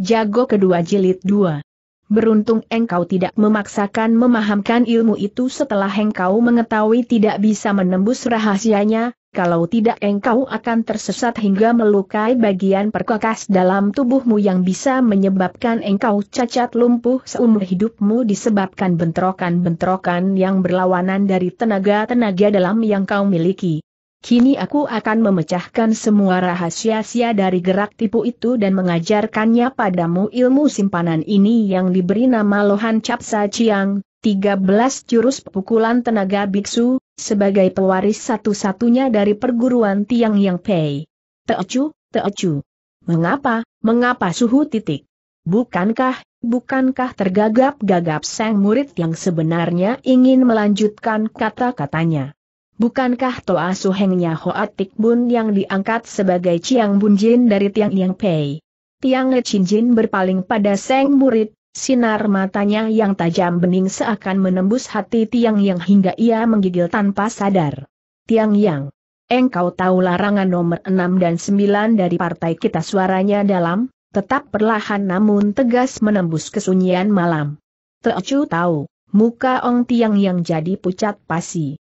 Jago kedua jilid dua. Beruntung engkau tidak memaksakan memahamkan ilmu itu setelah engkau mengetahui tidak bisa menembus rahasianya, kalau tidak engkau akan tersesat hingga melukai bagian perkakas dalam tubuhmu yang bisa menyebabkan engkau cacat lumpuh seumur hidupmu disebabkan bentrokan-bentrokan yang berlawanan dari tenaga-tenaga dalam yang kau miliki. Kini aku akan memecahkan semua rahasia-sia dari gerak tipu itu dan mengajarkannya padamu ilmu simpanan ini yang diberi nama Lohan Capsa Chiang, 13 jurus pukulan tenaga biksu, sebagai pewaris satu-satunya dari perguruan Tiang Yang Pei. Teocu, teocu. Mengapa, mengapa suhu titik? Bukankah, bukankah tergagap-gagap sang murid yang sebenarnya ingin melanjutkan kata-katanya? Bukankah Toa Suhengnya Hoatik Bun yang diangkat sebagai Chiang Bun Jin dari Tiang Yang Pei? Tiang Le Chin Jin berpaling pada Seng Murid, sinar matanya yang tajam bening seakan menembus hati Tiang Yang hingga ia menggigil tanpa sadar. Tiang Yang, engkau tahu larangan nomor 6 dan 9 dari partai kita suaranya dalam, tetap perlahan namun tegas menembus kesunyian malam. Teocu tahu, muka Ong Tiang Yang jadi pucat pasi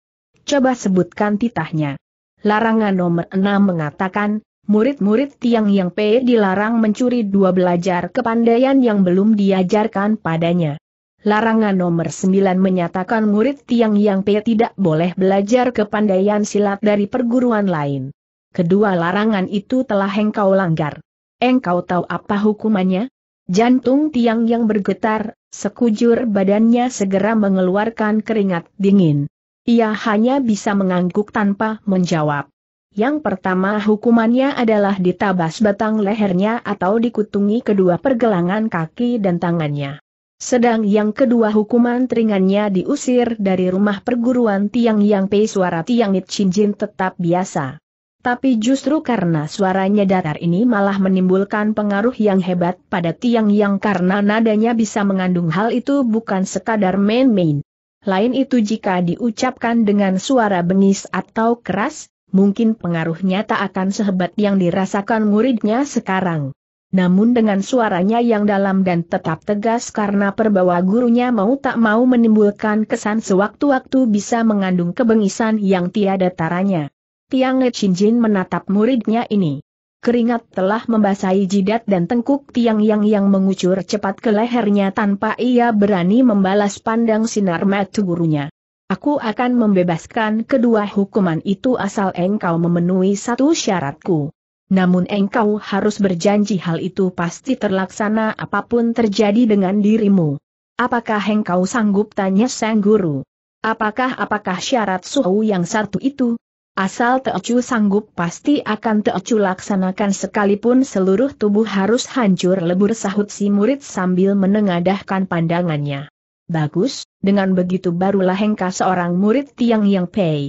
coba sebutkan titahnya. Larangan nomor enam mengatakan, murid-murid Tiang Yang Pei dilarang mencuri dua belajar kepandaian yang belum diajarkan padanya. Larangan nomor sembilan menyatakan murid Tiang Yang Pei tidak boleh belajar kepandaian silat dari perguruan lain. Kedua larangan itu telah engkau langgar. Engkau tahu apa hukumannya? Jantung Tiang Yang bergetar, sekujur badannya segera mengeluarkan keringat dingin. Ia hanya bisa mengangguk tanpa menjawab. Yang pertama hukumannya adalah ditabas batang lehernya atau dikutungi kedua pergelangan kaki dan tangannya. Sedang yang kedua hukuman teringannya diusir dari rumah perguruan Tiang Yang Pei suara Tiang It Chinjin tetap biasa. Tapi justru karena suaranya datar ini malah menimbulkan pengaruh yang hebat pada Tiang Yang karena nadanya bisa mengandung hal itu bukan sekadar main-main lain itu jika diucapkan dengan suara bengis atau keras, mungkin pengaruhnya tak akan sehebat yang dirasakan muridnya sekarang. Namun dengan suaranya yang dalam dan tetap tegas karena perbawa gurunya mau tak mau menimbulkan kesan sewaktu-waktu bisa mengandung kebengisan yang tiada taranya. Tiang Jin menatap muridnya ini. Keringat telah membasahi jidat dan tengkuk tiang yang yang mengucur cepat ke lehernya tanpa ia berani membalas pandang sinar mata gurunya. Aku akan membebaskan kedua hukuman itu asal engkau memenuhi satu syaratku. Namun engkau harus berjanji hal itu pasti terlaksana apapun terjadi dengan dirimu. Apakah engkau sanggup tanya sang guru? Apakah apakah syarat suhu yang satu itu? Asal Teocu sanggup pasti akan Teocu laksanakan sekalipun seluruh tubuh harus hancur lebur sahut si murid sambil menengadahkan pandangannya. Bagus, dengan begitu barulah Hengka seorang murid Tiang Yang Pei.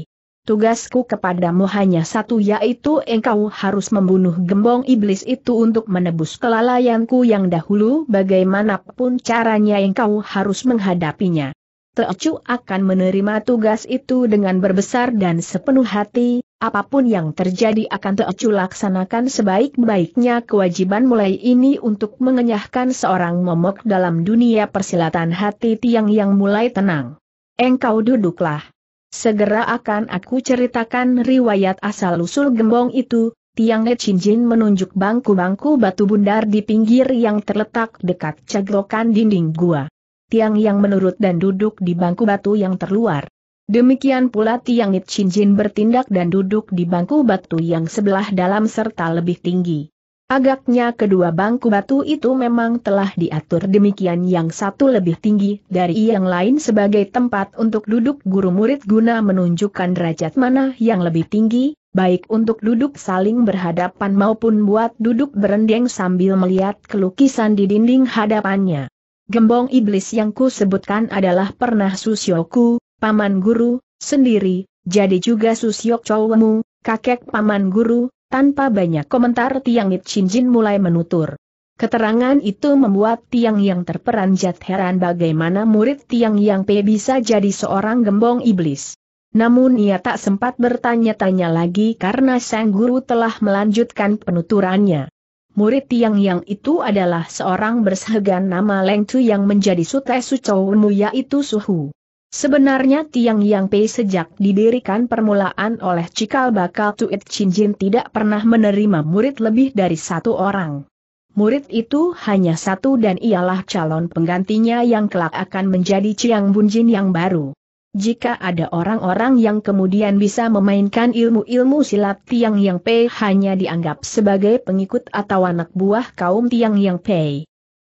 Tugasku kepadamu hanya satu yaitu engkau harus membunuh gembong iblis itu untuk menebus kelalaianku yang dahulu bagaimanapun caranya engkau harus menghadapinya. Teocu akan menerima tugas itu dengan berbesar dan sepenuh hati, apapun yang terjadi akan Teocu laksanakan sebaik-baiknya kewajiban mulai ini untuk mengenyahkan seorang momok dalam dunia persilatan hati tiang yang mulai tenang. Engkau duduklah. Segera akan aku ceritakan riwayat asal-usul gembong itu, Tiang Cinjin menunjuk bangku-bangku batu bundar di pinggir yang terletak dekat cagrokan dinding gua tiang yang menurut dan duduk di bangku batu yang terluar. Demikian pula tiang It Jin bertindak dan duduk di bangku batu yang sebelah dalam serta lebih tinggi. Agaknya kedua bangku batu itu memang telah diatur demikian yang satu lebih tinggi dari yang lain sebagai tempat untuk duduk guru murid guna menunjukkan derajat mana yang lebih tinggi, baik untuk duduk saling berhadapan maupun buat duduk berendeng sambil melihat kelukisan di dinding hadapannya. Gembong iblis yang ku sebutkan adalah pernah Susyoku, paman guru, sendiri, jadi juga Susyok cowemu, kakek paman guru, tanpa banyak komentar Tiang It Jin mulai menutur. Keterangan itu membuat Tiang yang terperanjat heran bagaimana murid Tiang Yang Pe bisa jadi seorang gembong iblis. Namun ia tak sempat bertanya-tanya lagi karena sang guru telah melanjutkan penuturannya. Murid Tiang Yang itu adalah seorang bersegan nama Leng Chu yang menjadi Sute Sucowemu yaitu Suhu. Sebenarnya Tiang Yang Pei sejak didirikan permulaan oleh Cikal Bakal Tuit Jin tidak pernah menerima murid lebih dari satu orang. Murid itu hanya satu dan ialah calon penggantinya yang kelak akan menjadi Ciang Bunjin yang baru. Jika ada orang-orang yang kemudian bisa memainkan ilmu-ilmu silat Tiang Yang Pei hanya dianggap sebagai pengikut atau anak buah kaum Tiang Yang Pei.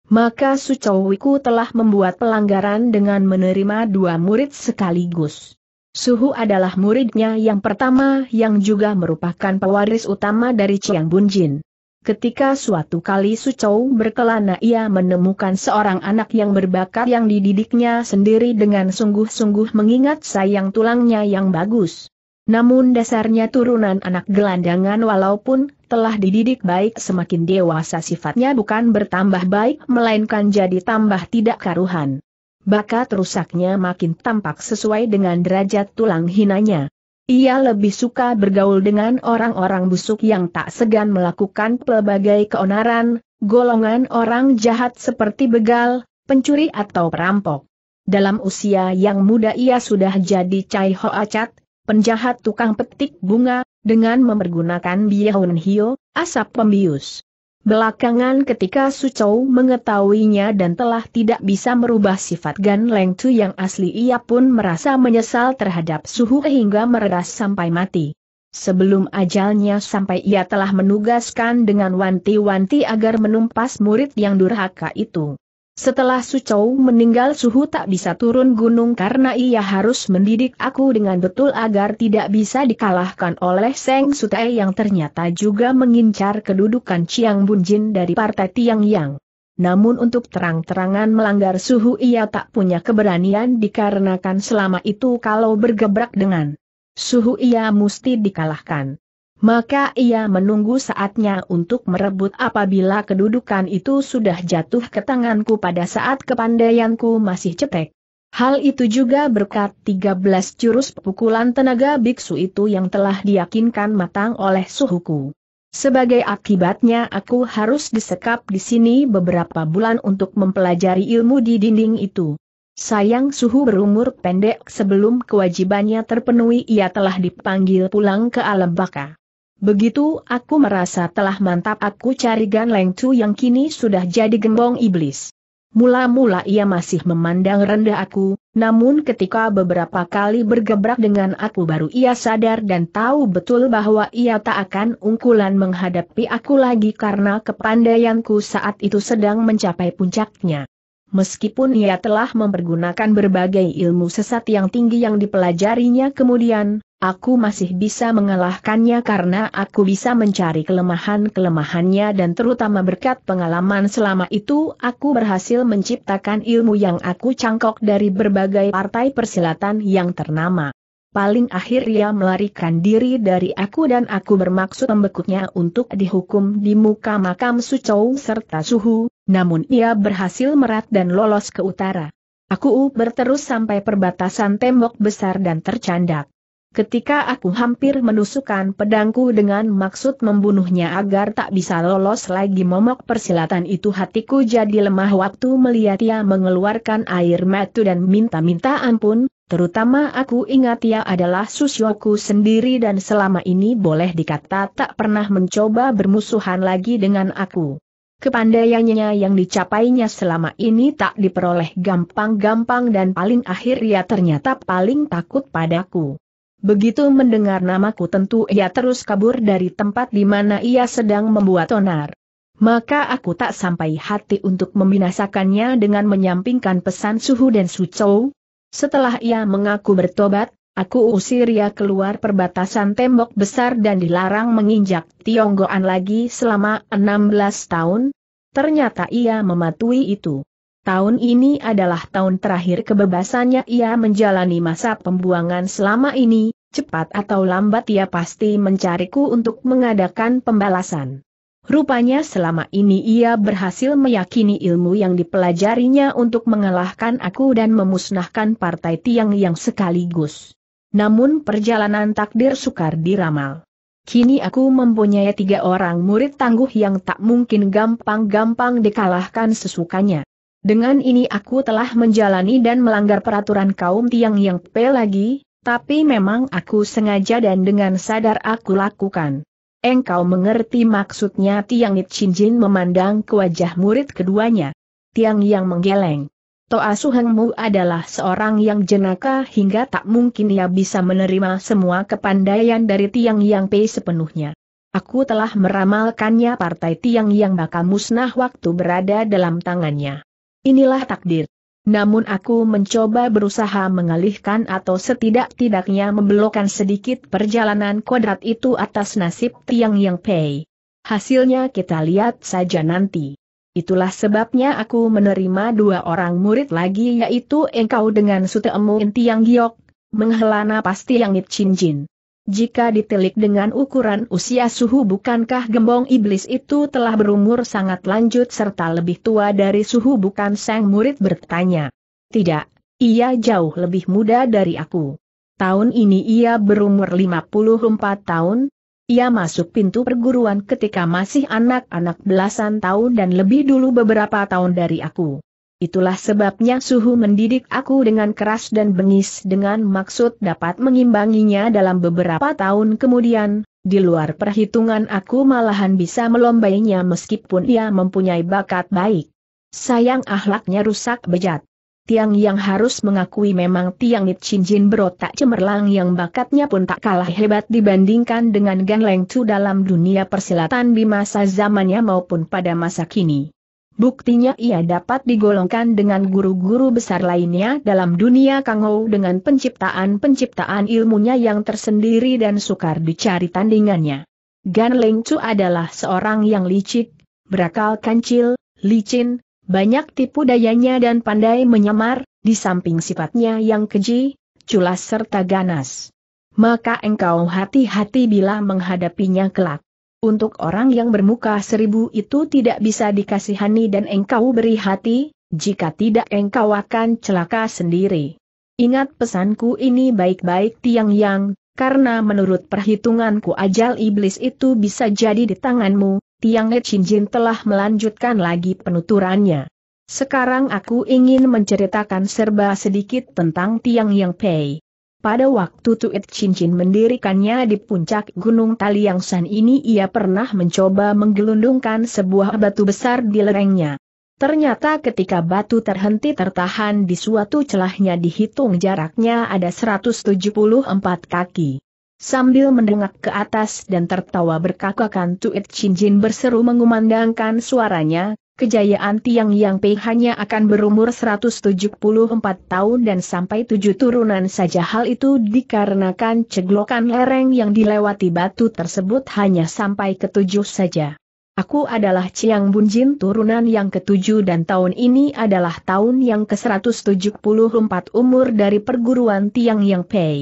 Maka Sucowiku telah membuat pelanggaran dengan menerima dua murid sekaligus. Suhu adalah muridnya yang pertama yang juga merupakan pewaris utama dari Chiang Bunjin. Ketika suatu kali Sucou berkelana ia menemukan seorang anak yang berbakat yang dididiknya sendiri dengan sungguh-sungguh mengingat sayang tulangnya yang bagus. Namun dasarnya turunan anak gelandangan walaupun telah dididik baik semakin dewasa sifatnya bukan bertambah baik melainkan jadi tambah tidak karuhan. Bakat rusaknya makin tampak sesuai dengan derajat tulang hinanya. Ia lebih suka bergaul dengan orang-orang busuk yang tak segan melakukan pelbagai keonaran, golongan orang jahat seperti begal, pencuri atau perampok. Dalam usia yang muda ia sudah jadi Cai Ho Acat, penjahat tukang petik bunga, dengan mempergunakan Bihun Hio, asap pembius. Belakangan ketika Sucou mengetahuinya dan telah tidak bisa merubah sifat Gan Leng Chu yang asli ia pun merasa menyesal terhadap suhu hingga meredas sampai mati. Sebelum ajalnya sampai ia telah menugaskan dengan wanti-wanti agar menumpas murid yang durhaka itu. Setelah Sucou meninggal Suhu tak bisa turun gunung karena ia harus mendidik aku dengan betul agar tidak bisa dikalahkan oleh Seng Sutai yang ternyata juga mengincar kedudukan Chiang Bunjin dari Partai Tiang Yang. Namun untuk terang-terangan melanggar Suhu ia tak punya keberanian dikarenakan selama itu kalau bergebrak dengan Suhu ia mesti dikalahkan. Maka ia menunggu saatnya untuk merebut apabila kedudukan itu sudah jatuh ke tanganku pada saat kepandaianku masih cetek. Hal itu juga berkat 13 jurus pukulan tenaga biksu itu yang telah diyakinkan matang oleh suhuku. Sebagai akibatnya aku harus disekap di sini beberapa bulan untuk mempelajari ilmu di dinding itu. Sayang suhu berumur pendek sebelum kewajibannya terpenuhi ia telah dipanggil pulang ke alam baka. Begitu aku merasa telah mantap aku cari Gan Leng Chu yang kini sudah jadi gembong iblis. Mula-mula ia masih memandang rendah aku, namun ketika beberapa kali bergebrak dengan aku baru ia sadar dan tahu betul bahwa ia tak akan ungkulan menghadapi aku lagi karena kepandaianku saat itu sedang mencapai puncaknya. Meskipun ia telah mempergunakan berbagai ilmu sesat yang tinggi yang dipelajarinya kemudian, Aku masih bisa mengalahkannya karena aku bisa mencari kelemahan-kelemahannya dan terutama berkat pengalaman selama itu aku berhasil menciptakan ilmu yang aku cangkok dari berbagai partai persilatan yang ternama. Paling akhir ia melarikan diri dari aku dan aku bermaksud membekuknya untuk dihukum di muka makam Sucou serta Suhu, namun ia berhasil merat dan lolos ke utara. Aku berterus sampai perbatasan tembok besar dan tercandak. Ketika aku hampir menusukkan pedangku dengan maksud membunuhnya agar tak bisa lolos lagi momok persilatan itu hatiku jadi lemah waktu melihat ia mengeluarkan air mata dan minta-minta ampun, terutama aku ingat ia adalah susyoku sendiri dan selama ini boleh dikata tak pernah mencoba bermusuhan lagi dengan aku. Kepandaiannya yang dicapainya selama ini tak diperoleh gampang-gampang dan paling akhir ia ternyata paling takut padaku. Begitu mendengar namaku tentu ia terus kabur dari tempat di mana ia sedang membuat onar. Maka aku tak sampai hati untuk membinasakannya dengan menyampingkan pesan Suhu dan Sucou. Setelah ia mengaku bertobat, aku usir ia keluar perbatasan tembok besar dan dilarang menginjak Tionggoan lagi selama 16 tahun. Ternyata ia mematuhi itu. Tahun ini adalah tahun terakhir kebebasannya ia menjalani masa pembuangan selama ini, cepat atau lambat ia pasti mencariku untuk mengadakan pembalasan. Rupanya selama ini ia berhasil meyakini ilmu yang dipelajarinya untuk mengalahkan aku dan memusnahkan partai tiang yang sekaligus. Namun perjalanan takdir sukar diramal. Kini aku mempunyai tiga orang murid tangguh yang tak mungkin gampang-gampang dikalahkan sesukanya. Dengan ini aku telah menjalani dan melanggar peraturan kaum tiang yang pe lagi, tapi memang aku sengaja dan dengan sadar aku lakukan. Engkau mengerti maksudnya tiang It Jin memandang ke wajah murid keduanya. Tiang yang menggeleng. Toa Suhengmu adalah seorang yang jenaka hingga tak mungkin ia bisa menerima semua kepandaian dari Tiang Yang Pe sepenuhnya. Aku telah meramalkannya partai Tiang Yang bakal musnah waktu berada dalam tangannya. Inilah takdir. Namun aku mencoba berusaha mengalihkan atau setidak-tidaknya membelokkan sedikit perjalanan kodrat itu atas nasib Tiang Yang Pei. Hasilnya kita lihat saja nanti. Itulah sebabnya aku menerima dua orang murid lagi yaitu engkau dengan emu Tiang Giok, menghela napas Tiang nit Chin jika ditelik dengan ukuran usia suhu bukankah gembong iblis itu telah berumur sangat lanjut serta lebih tua dari suhu bukan sang murid bertanya. Tidak, ia jauh lebih muda dari aku. Tahun ini ia berumur 54 tahun. Ia masuk pintu perguruan ketika masih anak-anak belasan tahun dan lebih dulu beberapa tahun dari aku. Itulah sebabnya suhu mendidik aku dengan keras dan bengis dengan maksud dapat mengimbanginya dalam beberapa tahun kemudian, di luar perhitungan aku malahan bisa melombainya meskipun ia mempunyai bakat baik. Sayang ahlaknya rusak bejat. Tiang yang harus mengakui memang Tiang Jin berotak cemerlang yang bakatnya pun tak kalah hebat dibandingkan dengan Gan Leng Chu dalam dunia persilatan di masa zamannya maupun pada masa kini. Buktinya ia dapat digolongkan dengan guru-guru besar lainnya dalam dunia Kangou dengan penciptaan-penciptaan ilmunya yang tersendiri dan sukar dicari tandingannya. Gan Leng Chu adalah seorang yang licik, berakal kancil, licin, banyak tipu dayanya dan pandai menyamar, di samping sifatnya yang keji, culas serta ganas. Maka engkau hati-hati bila menghadapinya kelak. Untuk orang yang bermuka seribu itu tidak bisa dikasihani dan engkau beri hati, jika tidak engkau akan celaka sendiri. Ingat pesanku ini baik-baik tiang yang, karena menurut perhitunganku ajal iblis itu bisa jadi di tanganmu, tiang Jin telah melanjutkan lagi penuturannya. Sekarang aku ingin menceritakan serba sedikit tentang tiang yang Pei. Pada waktu Tuit Cincin mendirikannya di puncak Gunung Taliangsan ini ia pernah mencoba menggelundungkan sebuah batu besar di lerengnya. Ternyata ketika batu terhenti tertahan di suatu celahnya dihitung jaraknya ada 174 kaki. Sambil mendengak ke atas dan tertawa berkakakan Tuit Cincin berseru mengumandangkan suaranya, kejayaan Tiang Yang Pei hanya akan berumur 174 tahun dan sampai tujuh turunan saja hal itu dikarenakan ceglokan lereng yang dilewati batu tersebut hanya sampai ketujuh saja. Aku adalah Ciang Bunjin turunan yang ketujuh dan tahun ini adalah tahun yang ke-174 umur dari perguruan Tiang Yang Pei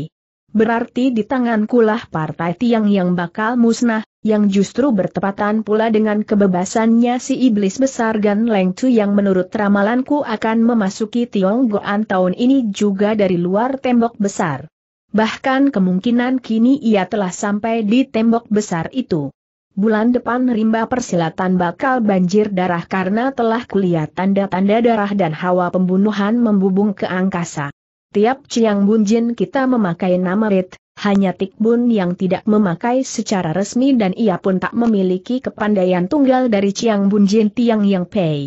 berarti di tangan kulah partai tiang yang bakal musnah, yang justru bertepatan pula dengan kebebasannya si iblis besar Gan Leng Chu yang menurut ramalanku akan memasuki Tionggoan tahun ini juga dari luar tembok besar. Bahkan kemungkinan kini ia telah sampai di tembok besar itu. Bulan depan rimba persilatan bakal banjir darah karena telah kulihat tanda-tanda darah dan hawa pembunuhan membubung ke angkasa. Tiap Ciang Bun Jin kita memakai nama Rit, hanya Tik Bun yang tidak memakai secara resmi dan ia pun tak memiliki kepandaian tunggal dari Ciang Bun Jin Tiang Yang Pei.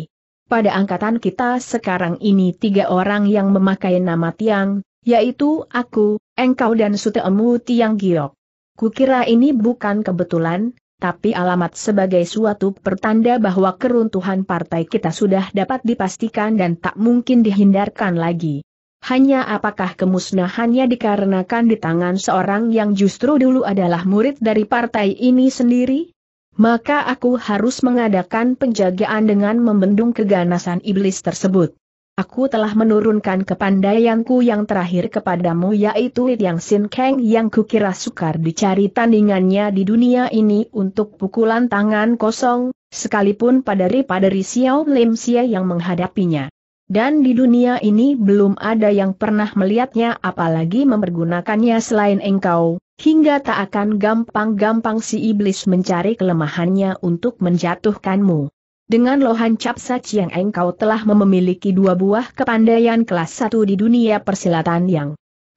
Pada angkatan kita sekarang ini tiga orang yang memakai nama Tiang, yaitu aku, engkau dan Suteemu Tiang Giok. Kukira ini bukan kebetulan, tapi alamat sebagai suatu pertanda bahwa keruntuhan partai kita sudah dapat dipastikan dan tak mungkin dihindarkan lagi. Hanya apakah kemusnahannya dikarenakan di tangan seorang yang justru dulu adalah murid dari partai ini sendiri? Maka aku harus mengadakan penjagaan dengan membendung keganasan iblis tersebut. Aku telah menurunkan kepandaianku yang terakhir kepadamu yaitu Yang Sin Kang yang kukira sukar dicari tandingannya di dunia ini untuk pukulan tangan kosong, sekalipun pada padari dari Xiao Lim Xie yang menghadapinya. Dan di dunia ini belum ada yang pernah melihatnya apalagi mempergunakannya selain engkau, hingga tak akan gampang-gampang si iblis mencari kelemahannya untuk menjatuhkanmu. Dengan lohan capsac yang engkau telah memiliki dua buah kepandaian kelas satu di dunia persilatan yang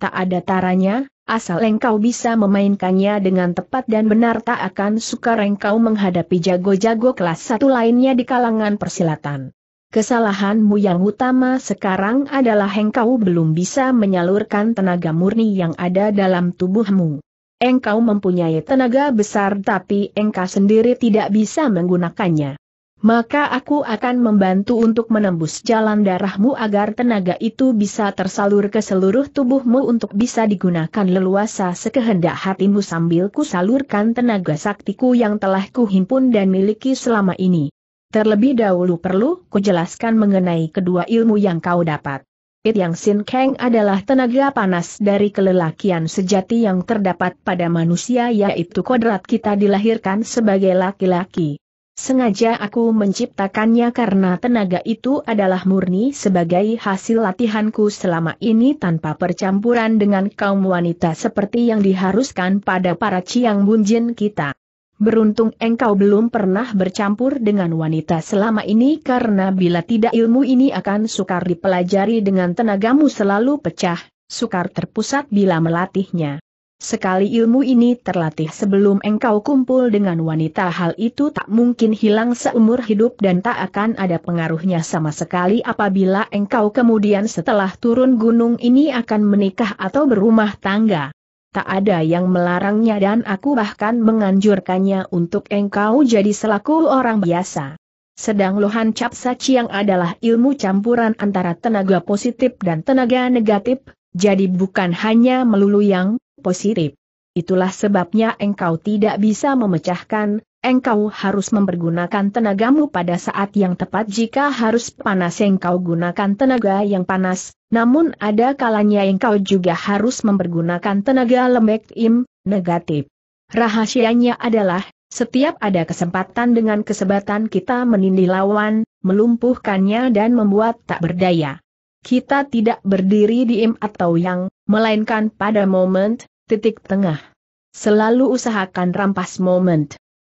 tak ada taranya, Asal engkau bisa memainkannya dengan tepat dan benar tak akan sukar engkau menghadapi jago-jago kelas satu lainnya di kalangan persilatan. Kesalahanmu yang utama sekarang adalah engkau belum bisa menyalurkan tenaga murni yang ada dalam tubuhmu. Engkau mempunyai tenaga besar tapi engkau sendiri tidak bisa menggunakannya. Maka aku akan membantu untuk menembus jalan darahmu agar tenaga itu bisa tersalur ke seluruh tubuhmu untuk bisa digunakan leluasa sekehendak hatimu sambil kusalurkan tenaga saktiku yang telah kuhimpun dan miliki selama ini. Terlebih dahulu perlu kujelaskan mengenai kedua ilmu yang kau dapat. It Yang Sin Kang adalah tenaga panas dari kelelakian sejati yang terdapat pada manusia yaitu kodrat kita dilahirkan sebagai laki-laki. Sengaja aku menciptakannya karena tenaga itu adalah murni sebagai hasil latihanku selama ini tanpa percampuran dengan kaum wanita seperti yang diharuskan pada para ciang bunjin kita. Beruntung engkau belum pernah bercampur dengan wanita selama ini karena bila tidak ilmu ini akan sukar dipelajari dengan tenagamu selalu pecah, sukar terpusat bila melatihnya. Sekali ilmu ini terlatih sebelum engkau kumpul dengan wanita hal itu tak mungkin hilang seumur hidup dan tak akan ada pengaruhnya sama sekali apabila engkau kemudian setelah turun gunung ini akan menikah atau berumah tangga tak ada yang melarangnya dan aku bahkan menganjurkannya untuk engkau jadi selaku orang biasa. Sedang Lohan capsaci yang adalah ilmu campuran antara tenaga positif dan tenaga negatif, jadi bukan hanya melulu yang positif. Itulah sebabnya engkau tidak bisa memecahkan, engkau harus mempergunakan tenagamu pada saat yang tepat jika harus panas engkau gunakan tenaga yang panas, namun ada kalanya engkau juga harus mempergunakan tenaga lembek im, negatif. Rahasianya adalah, setiap ada kesempatan dengan kesempatan kita menindih lawan, melumpuhkannya dan membuat tak berdaya. Kita tidak berdiri di im atau yang, melainkan pada moment titik tengah. Selalu usahakan rampas moment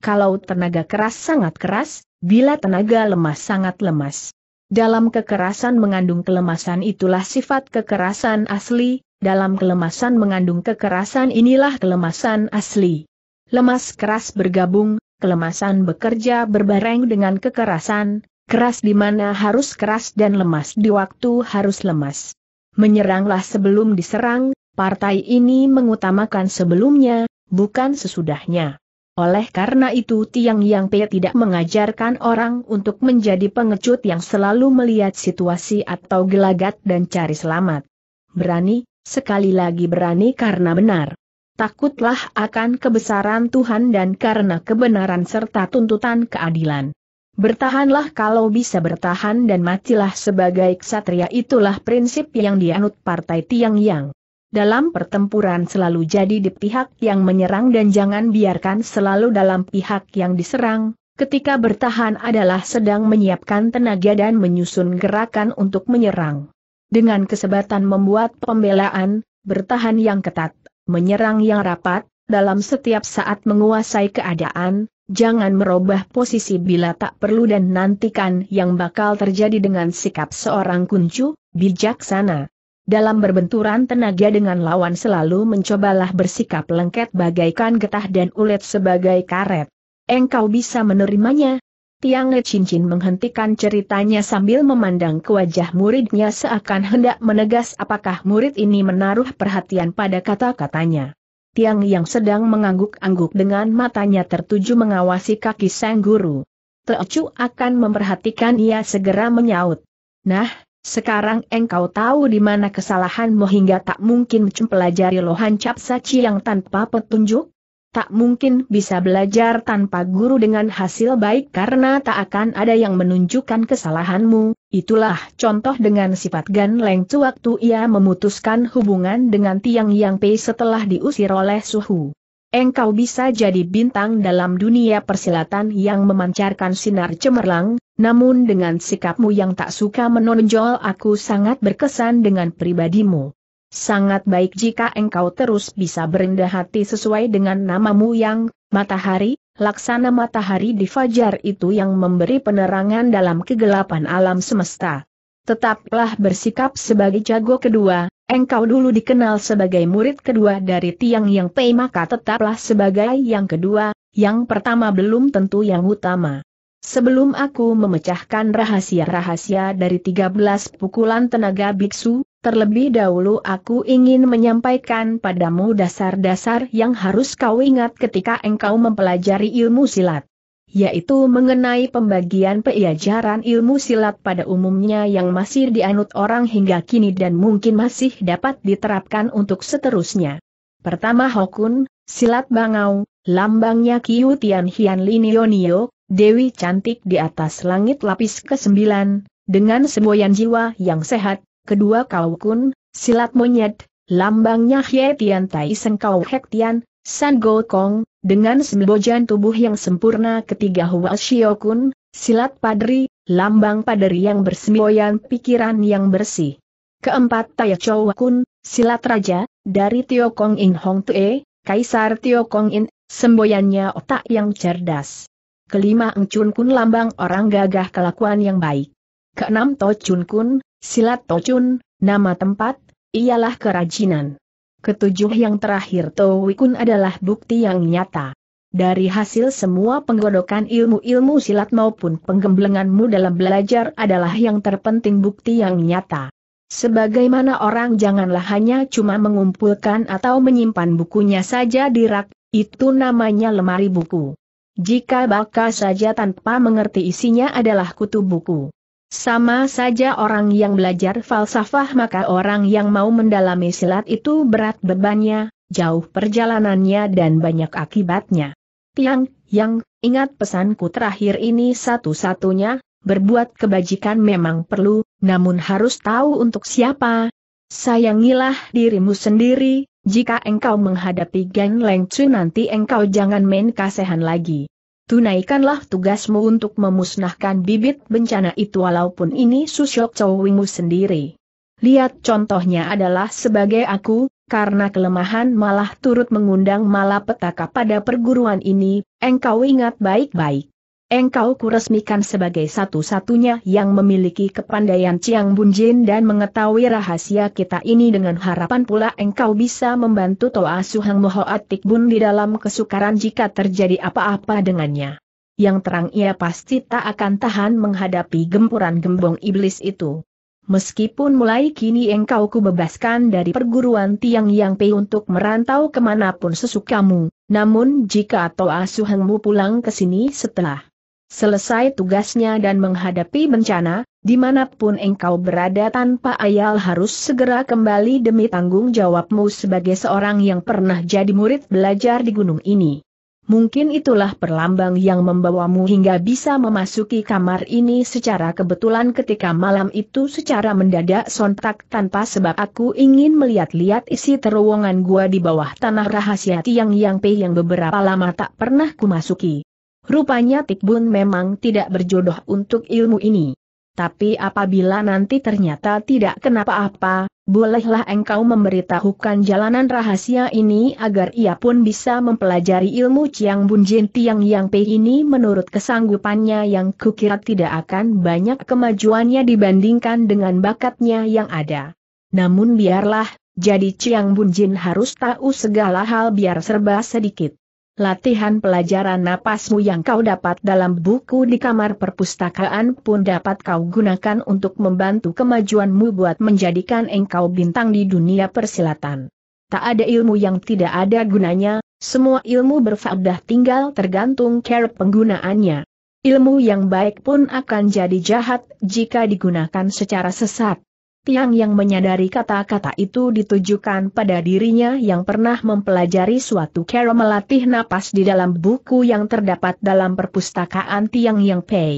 kalau tenaga keras sangat keras, bila tenaga lemas sangat lemas. Dalam kekerasan mengandung kelemasan itulah sifat kekerasan asli, dalam kelemasan mengandung kekerasan inilah kelemasan asli. Lemas keras bergabung, kelemasan bekerja berbareng dengan kekerasan, keras di mana harus keras dan lemas di waktu harus lemas. Menyeranglah sebelum diserang, partai ini mengutamakan sebelumnya, bukan sesudahnya. Oleh karena itu Tiang Yang Pei tidak mengajarkan orang untuk menjadi pengecut yang selalu melihat situasi atau gelagat dan cari selamat. Berani, sekali lagi berani karena benar. Takutlah akan kebesaran Tuhan dan karena kebenaran serta tuntutan keadilan. Bertahanlah kalau bisa bertahan dan matilah sebagai ksatria itulah prinsip yang dianut Partai Tiang Yang dalam pertempuran selalu jadi di pihak yang menyerang dan jangan biarkan selalu dalam pihak yang diserang, ketika bertahan adalah sedang menyiapkan tenaga dan menyusun gerakan untuk menyerang. Dengan kesebatan membuat pembelaan, bertahan yang ketat, menyerang yang rapat, dalam setiap saat menguasai keadaan, jangan merubah posisi bila tak perlu dan nantikan yang bakal terjadi dengan sikap seorang kuncu, bijaksana. Dalam berbenturan tenaga dengan lawan selalu mencobalah bersikap lengket bagaikan getah dan ulet sebagai karet. Engkau bisa menerimanya? Tiang Le Cincin menghentikan ceritanya sambil memandang ke wajah muridnya seakan hendak menegas apakah murid ini menaruh perhatian pada kata-katanya. Tiang yang sedang mengangguk-angguk dengan matanya tertuju mengawasi kaki sang guru. Teocu akan memperhatikan ia segera menyaut. Nah, sekarang engkau tahu di mana kesalahanmu hingga tak mungkin mempelajari lohan cap saci yang tanpa petunjuk? Tak mungkin bisa belajar tanpa guru dengan hasil baik karena tak akan ada yang menunjukkan kesalahanmu. Itulah contoh dengan sifat Gan Leng Cu waktu ia memutuskan hubungan dengan Tiang Yang Pei setelah diusir oleh Suhu engkau bisa jadi bintang dalam dunia persilatan yang memancarkan sinar cemerlang, namun dengan sikapmu yang tak suka menonjol aku sangat berkesan dengan pribadimu. Sangat baik jika engkau terus bisa berendah hati sesuai dengan namamu yang, matahari, laksana matahari di fajar itu yang memberi penerangan dalam kegelapan alam semesta. Tetaplah bersikap sebagai jago kedua, Engkau dulu dikenal sebagai murid kedua dari Tiang Yang Pei maka tetaplah sebagai yang kedua, yang pertama belum tentu yang utama. Sebelum aku memecahkan rahasia-rahasia dari 13 pukulan tenaga biksu, terlebih dahulu aku ingin menyampaikan padamu dasar-dasar yang harus kau ingat ketika engkau mempelajari ilmu silat yaitu mengenai pembagian pelajaran ilmu silat pada umumnya yang masih dianut orang hingga kini dan mungkin masih dapat diterapkan untuk seterusnya. Pertama Hokun, silat bangau, lambangnya Kiu Tian Hian Linionio, Dewi cantik di atas langit lapis ke-9, dengan semboyan jiwa yang sehat, kedua Kaukun, silat monyet, lambangnya Hye Tian Tai Sengkau Hek Tian, San Go Kong, dengan sembojan tubuh yang sempurna ketiga Hua Xiokun, silat padri, lambang padri yang bersemboyan pikiran yang bersih. Keempat Taya Chow Kun, silat raja, dari Tio Kong In Hong Tue, Kaisar Tio Kong In, semboyannya otak yang cerdas. Kelima Ng Chun Kun lambang orang gagah kelakuan yang baik. Keenam To Chun Kun, silat To Chun, nama tempat, ialah kerajinan. Ketujuh yang terakhir Towikun adalah bukti yang nyata. Dari hasil semua penggodokan ilmu-ilmu silat maupun penggemblenganmu dalam belajar adalah yang terpenting bukti yang nyata. Sebagaimana orang janganlah hanya cuma mengumpulkan atau menyimpan bukunya saja di rak, itu namanya lemari buku. Jika bakal saja tanpa mengerti isinya adalah kutu buku. Sama saja orang yang belajar falsafah maka orang yang mau mendalami silat itu berat bebannya, jauh perjalanannya dan banyak akibatnya. Tiang, yang, ingat pesanku terakhir ini satu-satunya, berbuat kebajikan memang perlu, namun harus tahu untuk siapa. Sayangilah dirimu sendiri, jika engkau menghadapi geng Leng nanti engkau jangan main kasihan lagi. Tunaikanlah tugasmu untuk memusnahkan bibit bencana itu walaupun ini Susyok cowingmu sendiri. Lihat contohnya adalah sebagai aku, karena kelemahan malah turut mengundang malapetaka pada perguruan ini, engkau ingat baik-baik. Engkau kuresmikan sebagai satu-satunya yang memiliki kepandaian Ciang Bunjin dan mengetahui rahasia kita ini dengan harapan pula engkau bisa membantu Toa Suhang Atik Tikbun di dalam kesukaran jika terjadi apa-apa dengannya. Yang terang ia pasti tak akan tahan menghadapi gempuran gembong iblis itu. Meskipun mulai kini engkau kubebaskan dari perguruan Tiang Yang Pei untuk merantau kemanapun sesukamu, namun jika Toa Suhengmu pulang ke sini setelah selesai tugasnya dan menghadapi bencana, dimanapun engkau berada tanpa ayal harus segera kembali demi tanggung jawabmu sebagai seorang yang pernah jadi murid belajar di gunung ini. Mungkin itulah perlambang yang membawamu hingga bisa memasuki kamar ini secara kebetulan ketika malam itu secara mendadak sontak tanpa sebab aku ingin melihat-lihat isi terowongan gua di bawah tanah rahasia tiang yang pe yang beberapa lama tak pernah kumasuki. Rupanya Tikbun memang tidak berjodoh untuk ilmu ini. Tapi apabila nanti ternyata tidak kenapa-apa, bolehlah engkau memberitahukan jalanan rahasia ini agar ia pun bisa mempelajari ilmu Ciang Bun Jin Tiang Yang Pei ini menurut kesanggupannya yang kukira tidak akan banyak kemajuannya dibandingkan dengan bakatnya yang ada. Namun biarlah, jadi Ciang Bun Jin harus tahu segala hal biar serba sedikit. Latihan pelajaran napasmu yang kau dapat dalam buku di kamar perpustakaan pun dapat kau gunakan untuk membantu kemajuanmu buat menjadikan engkau bintang di dunia persilatan. Tak ada ilmu yang tidak ada gunanya, semua ilmu berfaedah tinggal tergantung cara penggunaannya. Ilmu yang baik pun akan jadi jahat jika digunakan secara sesat. Tiang yang menyadari kata-kata itu ditujukan pada dirinya yang pernah mempelajari suatu cara melatih napas di dalam buku yang terdapat dalam perpustakaan Tiang Yang Pei.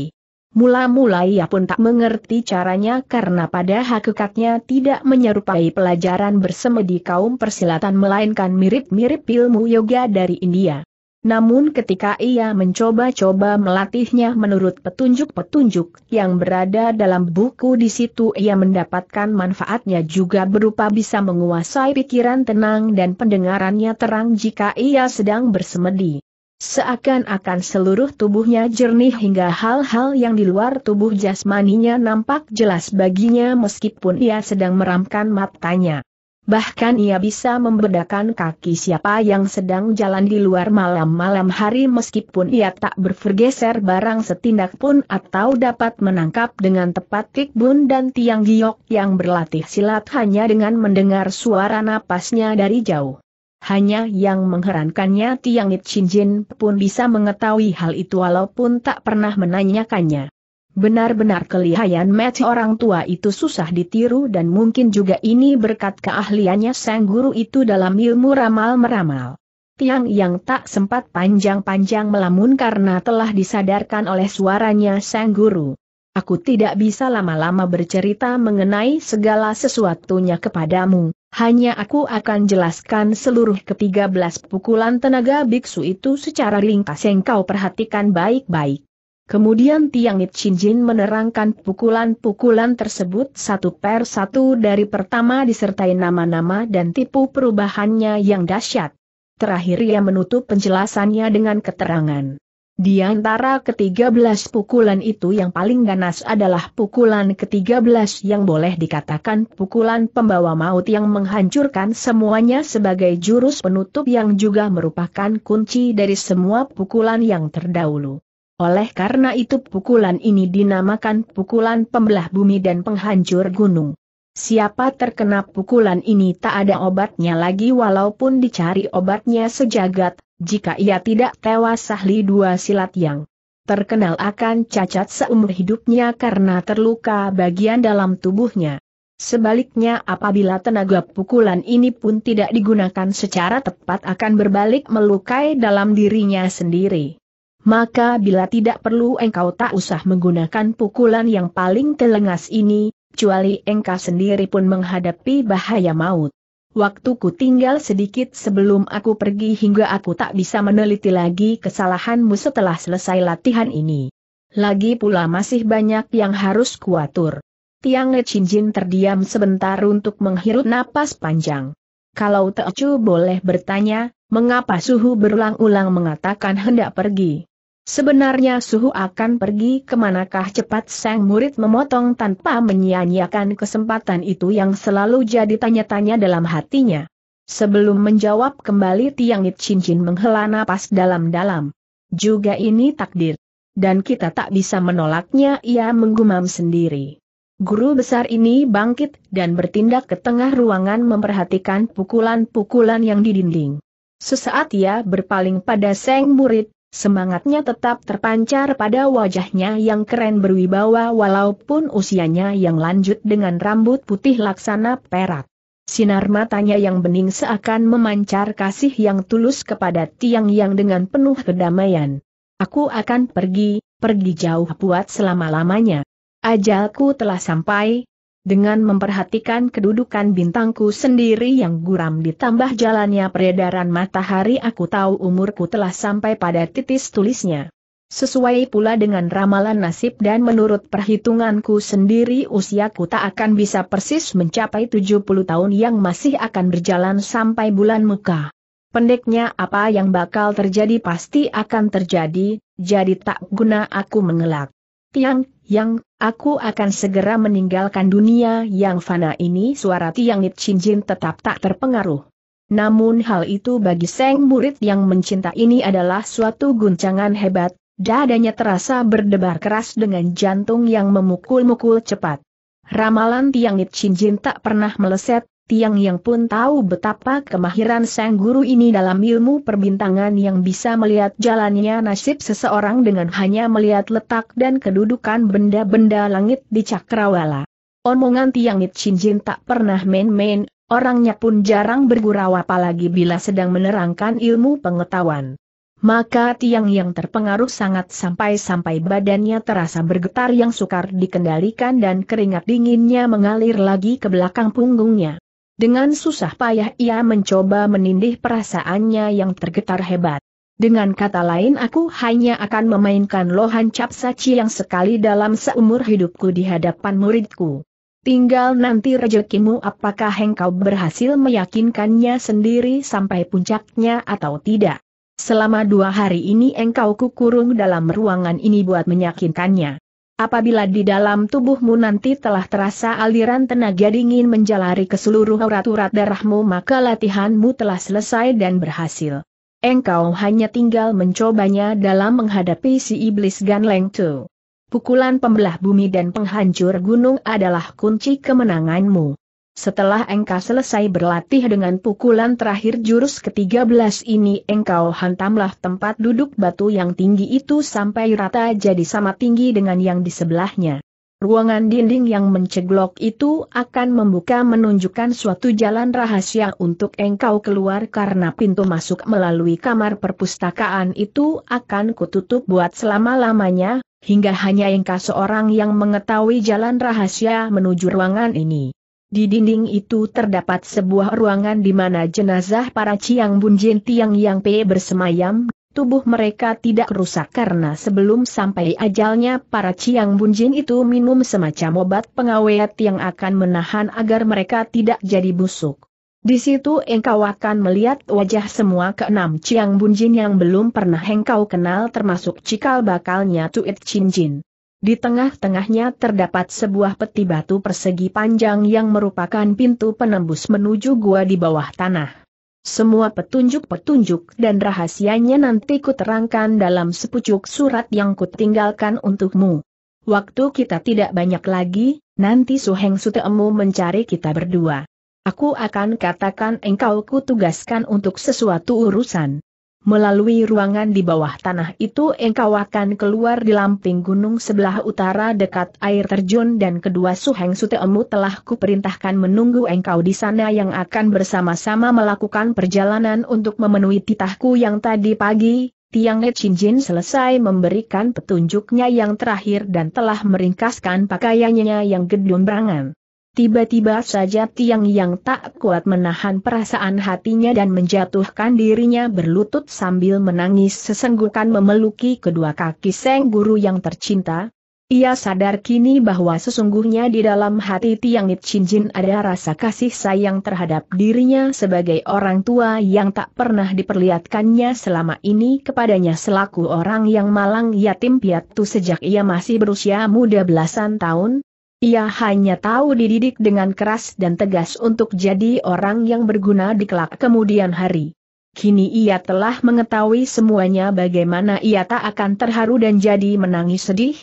Mula-mula ia pun tak mengerti caranya karena pada hakikatnya tidak menyerupai pelajaran bersemedi kaum persilatan melainkan mirip-mirip ilmu yoga dari India. Namun ketika ia mencoba-coba melatihnya menurut petunjuk-petunjuk yang berada dalam buku di situ ia mendapatkan manfaatnya juga berupa bisa menguasai pikiran tenang dan pendengarannya terang jika ia sedang bersemedi. Seakan-akan seluruh tubuhnya jernih hingga hal-hal yang di luar tubuh jasmaninya nampak jelas baginya meskipun ia sedang meramkan matanya. Bahkan ia bisa membedakan kaki siapa yang sedang jalan di luar malam-malam hari meskipun ia tak berfergeser barang setindak pun atau dapat menangkap dengan tepat tik bun dan Tiang Giok yang berlatih silat hanya dengan mendengar suara napasnya dari jauh. Hanya yang mengherankannya Tiang It Chin Jin pun bisa mengetahui hal itu walaupun tak pernah menanyakannya. Benar-benar kelihayan match orang tua itu susah ditiru dan mungkin juga ini berkat keahliannya sang guru itu dalam ilmu ramal-meramal. Tiang yang tak sempat panjang-panjang melamun karena telah disadarkan oleh suaranya sang guru. Aku tidak bisa lama-lama bercerita mengenai segala sesuatunya kepadamu, hanya aku akan jelaskan seluruh ketiga belas pukulan tenaga biksu itu secara ringkas yang kau perhatikan baik-baik. Kemudian Tiang Jin menerangkan pukulan-pukulan tersebut satu per satu dari pertama disertai nama-nama dan tipu perubahannya yang dahsyat. Terakhir ia menutup penjelasannya dengan keterangan. Di antara ketiga belas pukulan itu yang paling ganas adalah pukulan ketiga belas yang boleh dikatakan pukulan pembawa maut yang menghancurkan semuanya sebagai jurus penutup yang juga merupakan kunci dari semua pukulan yang terdahulu. Oleh karena itu pukulan ini dinamakan pukulan pembelah bumi dan penghancur gunung. Siapa terkena pukulan ini tak ada obatnya lagi walaupun dicari obatnya sejagat, jika ia tidak tewas ahli dua silat yang terkenal akan cacat seumur hidupnya karena terluka bagian dalam tubuhnya. Sebaliknya apabila tenaga pukulan ini pun tidak digunakan secara tepat akan berbalik melukai dalam dirinya sendiri maka bila tidak perlu engkau tak usah menggunakan pukulan yang paling telengas ini, kecuali engkau sendiri pun menghadapi bahaya maut. Waktuku tinggal sedikit sebelum aku pergi hingga aku tak bisa meneliti lagi kesalahanmu setelah selesai latihan ini. Lagi pula masih banyak yang harus kuatur. Tiang Cincin terdiam sebentar untuk menghirup napas panjang. Kalau Teocu boleh bertanya, mengapa suhu berulang-ulang mengatakan hendak pergi? Sebenarnya Suhu akan pergi kemanakah cepat sang murid memotong tanpa menyia-nyiakan kesempatan itu yang selalu jadi tanya-tanya dalam hatinya. Sebelum menjawab kembali Tiangit Cincin menghela napas dalam-dalam. Juga ini takdir. Dan kita tak bisa menolaknya ia menggumam sendiri. Guru besar ini bangkit dan bertindak ke tengah ruangan memperhatikan pukulan-pukulan yang di dinding. Sesaat ia berpaling pada sang murid, Semangatnya tetap terpancar pada wajahnya yang keren berwibawa walaupun usianya yang lanjut dengan rambut putih laksana perak. Sinar matanya yang bening seakan memancar kasih yang tulus kepada tiang yang dengan penuh kedamaian. Aku akan pergi, pergi jauh buat selama-lamanya. Ajalku telah sampai, dengan memperhatikan kedudukan bintangku sendiri yang guram ditambah jalannya peredaran matahari aku tahu umurku telah sampai pada titis tulisnya. Sesuai pula dengan ramalan nasib dan menurut perhitunganku sendiri usiaku tak akan bisa persis mencapai 70 tahun yang masih akan berjalan sampai bulan muka. Pendeknya apa yang bakal terjadi pasti akan terjadi, jadi tak guna aku mengelak. Tiang, yang, aku akan segera meninggalkan dunia yang fana ini suara Tiang It Chin Jin tetap tak terpengaruh. Namun hal itu bagi Seng murid yang mencinta ini adalah suatu guncangan hebat, dadanya terasa berdebar keras dengan jantung yang memukul-mukul cepat. Ramalan Tiang It Chin Jin tak pernah meleset, Tiang Yang pun tahu betapa kemahiran sang guru ini dalam ilmu perbintangan yang bisa melihat jalannya nasib seseorang dengan hanya melihat letak dan kedudukan benda-benda langit di cakrawala. Omongan Tiang It tak pernah main-main, orangnya pun jarang bergurau apalagi bila sedang menerangkan ilmu pengetahuan. Maka Tiang yang terpengaruh sangat sampai-sampai badannya terasa bergetar yang sukar dikendalikan dan keringat dinginnya mengalir lagi ke belakang punggungnya. Dengan susah payah ia mencoba menindih perasaannya yang tergetar hebat. Dengan kata lain aku hanya akan memainkan lohan cap saci yang sekali dalam seumur hidupku di hadapan muridku. Tinggal nanti rejekimu apakah engkau berhasil meyakinkannya sendiri sampai puncaknya atau tidak. Selama dua hari ini engkau kukurung dalam ruangan ini buat meyakinkannya. Apabila di dalam tubuhmu nanti telah terasa aliran tenaga dingin menjalari ke seluruh urat-urat darahmu maka latihanmu telah selesai dan berhasil. Engkau hanya tinggal mencobanya dalam menghadapi si iblis ganleng tu. Pukulan pembelah bumi dan penghancur gunung adalah kunci kemenanganmu. Setelah engkau selesai berlatih dengan pukulan terakhir jurus ke-13 ini engkau hantamlah tempat duduk batu yang tinggi itu sampai rata jadi sama tinggi dengan yang di sebelahnya. Ruangan dinding yang menceglok itu akan membuka menunjukkan suatu jalan rahasia untuk engkau keluar karena pintu masuk melalui kamar perpustakaan itu akan kututup buat selama-lamanya, hingga hanya engkau seorang yang mengetahui jalan rahasia menuju ruangan ini. Di dinding itu terdapat sebuah ruangan di mana jenazah para Ciang Bunjin Tiang Yang Pe bersemayam, tubuh mereka tidak rusak karena sebelum sampai ajalnya para Ciang Bunjin itu minum semacam obat pengawet yang akan menahan agar mereka tidak jadi busuk. Di situ engkau akan melihat wajah semua keenam Ciang Bunjin yang belum pernah engkau kenal termasuk cikal bakalnya Tuit Chin Jin. Di tengah-tengahnya terdapat sebuah peti batu persegi panjang yang merupakan pintu penembus menuju gua di bawah tanah. Semua petunjuk-petunjuk dan rahasianya nanti kuterangkan dalam sepucuk surat yang kutinggalkan untukmu. Waktu kita tidak banyak lagi, nanti Suheng Suteemu mencari kita berdua. Aku akan katakan engkau kutugaskan untuk sesuatu urusan. Melalui ruangan di bawah tanah itu engkau akan keluar di lamping gunung sebelah utara dekat air terjun dan kedua suheng sutemu telah kuperintahkan menunggu engkau di sana yang akan bersama-sama melakukan perjalanan untuk memenuhi titahku yang tadi pagi. Tiang Jin selesai memberikan petunjuknya yang terakhir dan telah meringkaskan pakaiannya yang gedung berangan. Tiba-tiba saja Tiang yang tak kuat menahan perasaan hatinya dan menjatuhkan dirinya berlutut sambil menangis sesenggukan memeluki kedua kaki Seng Guru yang tercinta. Ia sadar kini bahwa sesungguhnya di dalam hati Tiang Jin ada rasa kasih sayang terhadap dirinya sebagai orang tua yang tak pernah diperlihatkannya selama ini kepadanya selaku orang yang malang yatim piatu sejak ia masih berusia muda belasan tahun, ia hanya tahu dididik dengan keras dan tegas untuk jadi orang yang berguna di kelak kemudian hari. Kini ia telah mengetahui semuanya bagaimana ia tak akan terharu dan jadi menangis sedih.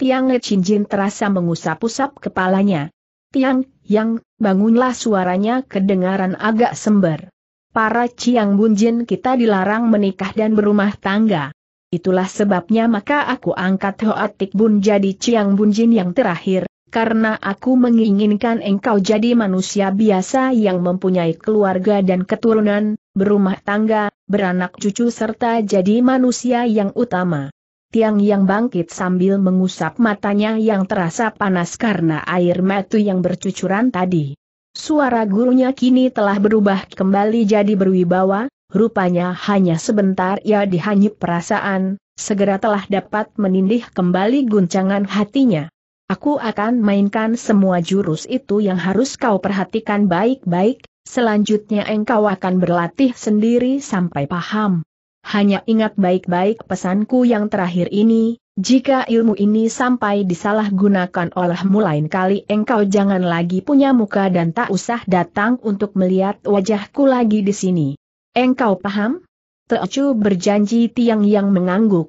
Tiang Cinjin terasa mengusap-usap kepalanya. Tiang, yang, bangunlah suaranya kedengaran agak sember. Para Ciang Bunjin kita dilarang menikah dan berumah tangga. Itulah sebabnya maka aku angkat Hoatik Bun jadi Ciang Bunjin yang terakhir, karena aku menginginkan engkau jadi manusia biasa yang mempunyai keluarga dan keturunan, berumah tangga, beranak cucu serta jadi manusia yang utama. Tiang yang bangkit sambil mengusap matanya yang terasa panas karena air mata yang bercucuran tadi. Suara gurunya kini telah berubah kembali jadi berwibawa, rupanya hanya sebentar ia dihanyut perasaan, segera telah dapat menindih kembali guncangan hatinya. Aku akan mainkan semua jurus itu yang harus kau perhatikan baik-baik, selanjutnya engkau akan berlatih sendiri sampai paham. Hanya ingat baik-baik pesanku yang terakhir ini, jika ilmu ini sampai disalahgunakan olehmu lain kali engkau jangan lagi punya muka dan tak usah datang untuk melihat wajahku lagi di sini. Engkau paham? Teocu berjanji Tiang Yang mengangguk.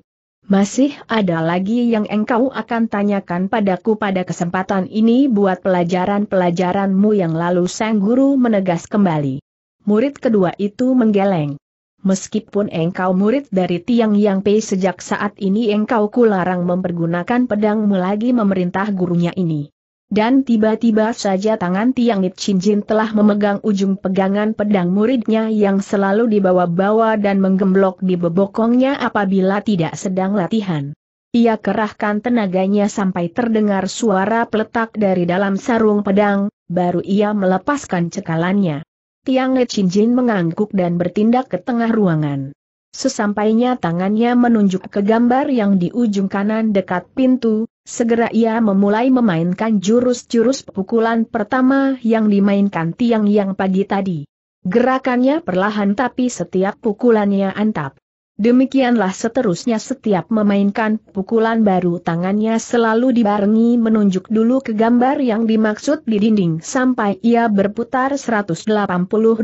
Masih ada lagi yang engkau akan tanyakan padaku pada kesempatan ini buat pelajaran-pelajaranmu yang lalu sang guru menegas kembali. Murid kedua itu menggeleng. Meskipun engkau murid dari Tiang Yang Pei sejak saat ini engkau kularang mempergunakan pedangmu lagi memerintah gurunya ini. Dan tiba-tiba saja tangan Tiang Nip Chin telah memegang ujung pegangan pedang muridnya yang selalu dibawa-bawa dan menggemblok di bebokongnya apabila tidak sedang latihan. Ia kerahkan tenaganya sampai terdengar suara peletak dari dalam sarung pedang, baru ia melepaskan cekalannya. Tiang Nip Chin mengangguk dan bertindak ke tengah ruangan. Sesampainya tangannya menunjuk ke gambar yang di ujung kanan dekat pintu, Segera ia memulai memainkan jurus-jurus pukulan pertama yang dimainkan tiang yang pagi tadi. Gerakannya perlahan tapi setiap pukulannya antap. Demikianlah seterusnya setiap memainkan pukulan baru tangannya selalu dibarengi menunjuk dulu ke gambar yang dimaksud di dinding sampai ia berputar 180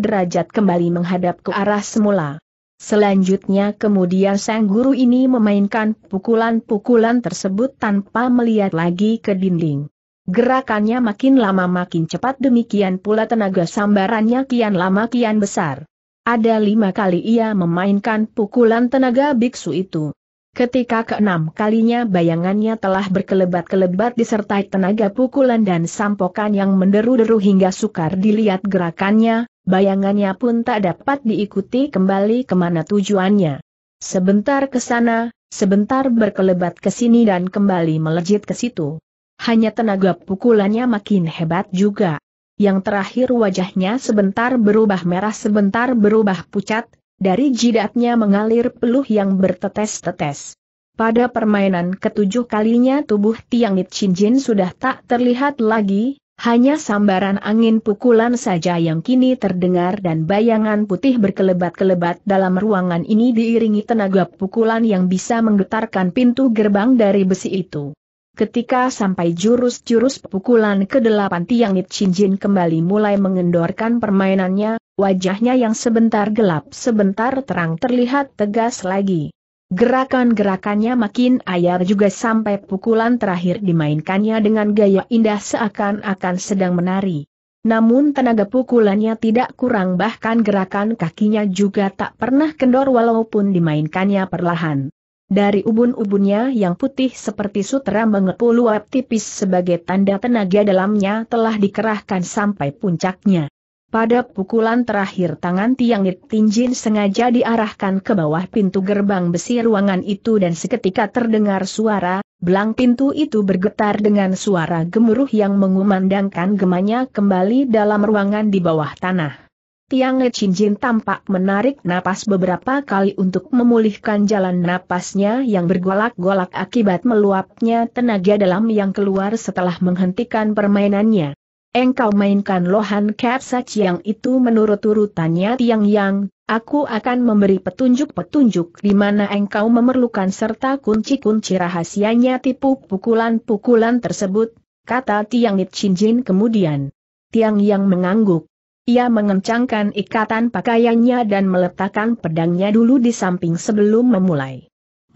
derajat kembali menghadap ke arah semula. Selanjutnya kemudian sang guru ini memainkan pukulan-pukulan tersebut tanpa melihat lagi ke dinding. Gerakannya makin lama makin cepat demikian pula tenaga sambarannya kian lama kian besar. Ada lima kali ia memainkan pukulan tenaga biksu itu. Ketika keenam kalinya bayangannya telah berkelebat-kelebat disertai tenaga pukulan dan sampokan yang menderu-deru hingga sukar dilihat gerakannya, bayangannya pun tak dapat diikuti kembali kemana tujuannya. Sebentar ke sana, sebentar berkelebat ke sini dan kembali melejit ke situ. Hanya tenaga pukulannya makin hebat juga. Yang terakhir wajahnya sebentar berubah merah sebentar berubah pucat, dari jidatnya mengalir peluh yang bertetes-tetes. Pada permainan ketujuh kalinya tubuh Tiang It Chin Jin sudah tak terlihat lagi, hanya sambaran angin pukulan saja yang kini terdengar dan bayangan putih berkelebat-kelebat dalam ruangan ini diiringi tenaga pukulan yang bisa menggetarkan pintu gerbang dari besi itu. Ketika sampai jurus-jurus pukulan ke-8 tiang Chinjin kembali mulai mengendorkan permainannya, wajahnya yang sebentar gelap sebentar terang terlihat tegas lagi. Gerakan-gerakannya makin ayar juga sampai pukulan terakhir dimainkannya dengan gaya indah seakan-akan sedang menari. Namun tenaga pukulannya tidak kurang bahkan gerakan kakinya juga tak pernah kendor walaupun dimainkannya perlahan. Dari ubun-ubunnya yang putih seperti sutra mengepul luap tipis sebagai tanda tenaga dalamnya telah dikerahkan sampai puncaknya. Pada pukulan terakhir tangan Tiang It Tinjin sengaja diarahkan ke bawah pintu gerbang besi ruangan itu dan seketika terdengar suara, belang pintu itu bergetar dengan suara gemuruh yang mengumandangkan gemanya kembali dalam ruangan di bawah tanah. Tiang It Tinjin tampak menarik napas beberapa kali untuk memulihkan jalan napasnya yang bergolak-golak akibat meluapnya tenaga dalam yang keluar setelah menghentikan permainannya engkau mainkan lohan Kepsach yang itu menurut urutannya Tiang Yang, aku akan memberi petunjuk-petunjuk di mana engkau memerlukan serta kunci-kunci rahasianya tipu pukulan-pukulan tersebut, kata Tiang It Jin kemudian. Tiang Yang mengangguk. Ia mengencangkan ikatan pakaiannya dan meletakkan pedangnya dulu di samping sebelum memulai.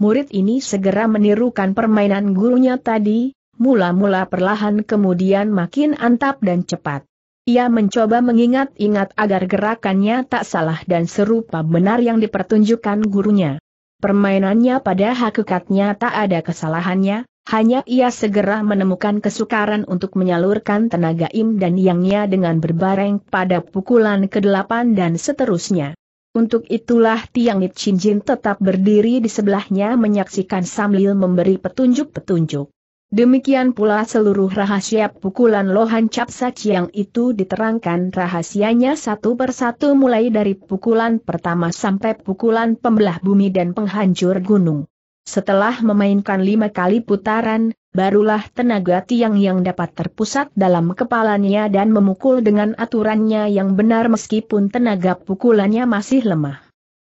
Murid ini segera menirukan permainan gurunya tadi, mula-mula perlahan kemudian makin antap dan cepat. Ia mencoba mengingat-ingat agar gerakannya tak salah dan serupa benar yang dipertunjukkan gurunya. Permainannya pada hakikatnya tak ada kesalahannya, hanya ia segera menemukan kesukaran untuk menyalurkan tenaga im dan yangnya dengan berbareng pada pukulan ke-8 dan seterusnya. Untuk itulah Tiang Nip Jin tetap berdiri di sebelahnya menyaksikan sambil memberi petunjuk-petunjuk. Demikian pula seluruh rahasia pukulan Lohan Cap Saciang itu diterangkan rahasianya satu persatu mulai dari pukulan pertama sampai pukulan pembelah bumi dan penghancur gunung. Setelah memainkan lima kali putaran, barulah tenaga tiang yang dapat terpusat dalam kepalanya dan memukul dengan aturannya yang benar meskipun tenaga pukulannya masih lemah.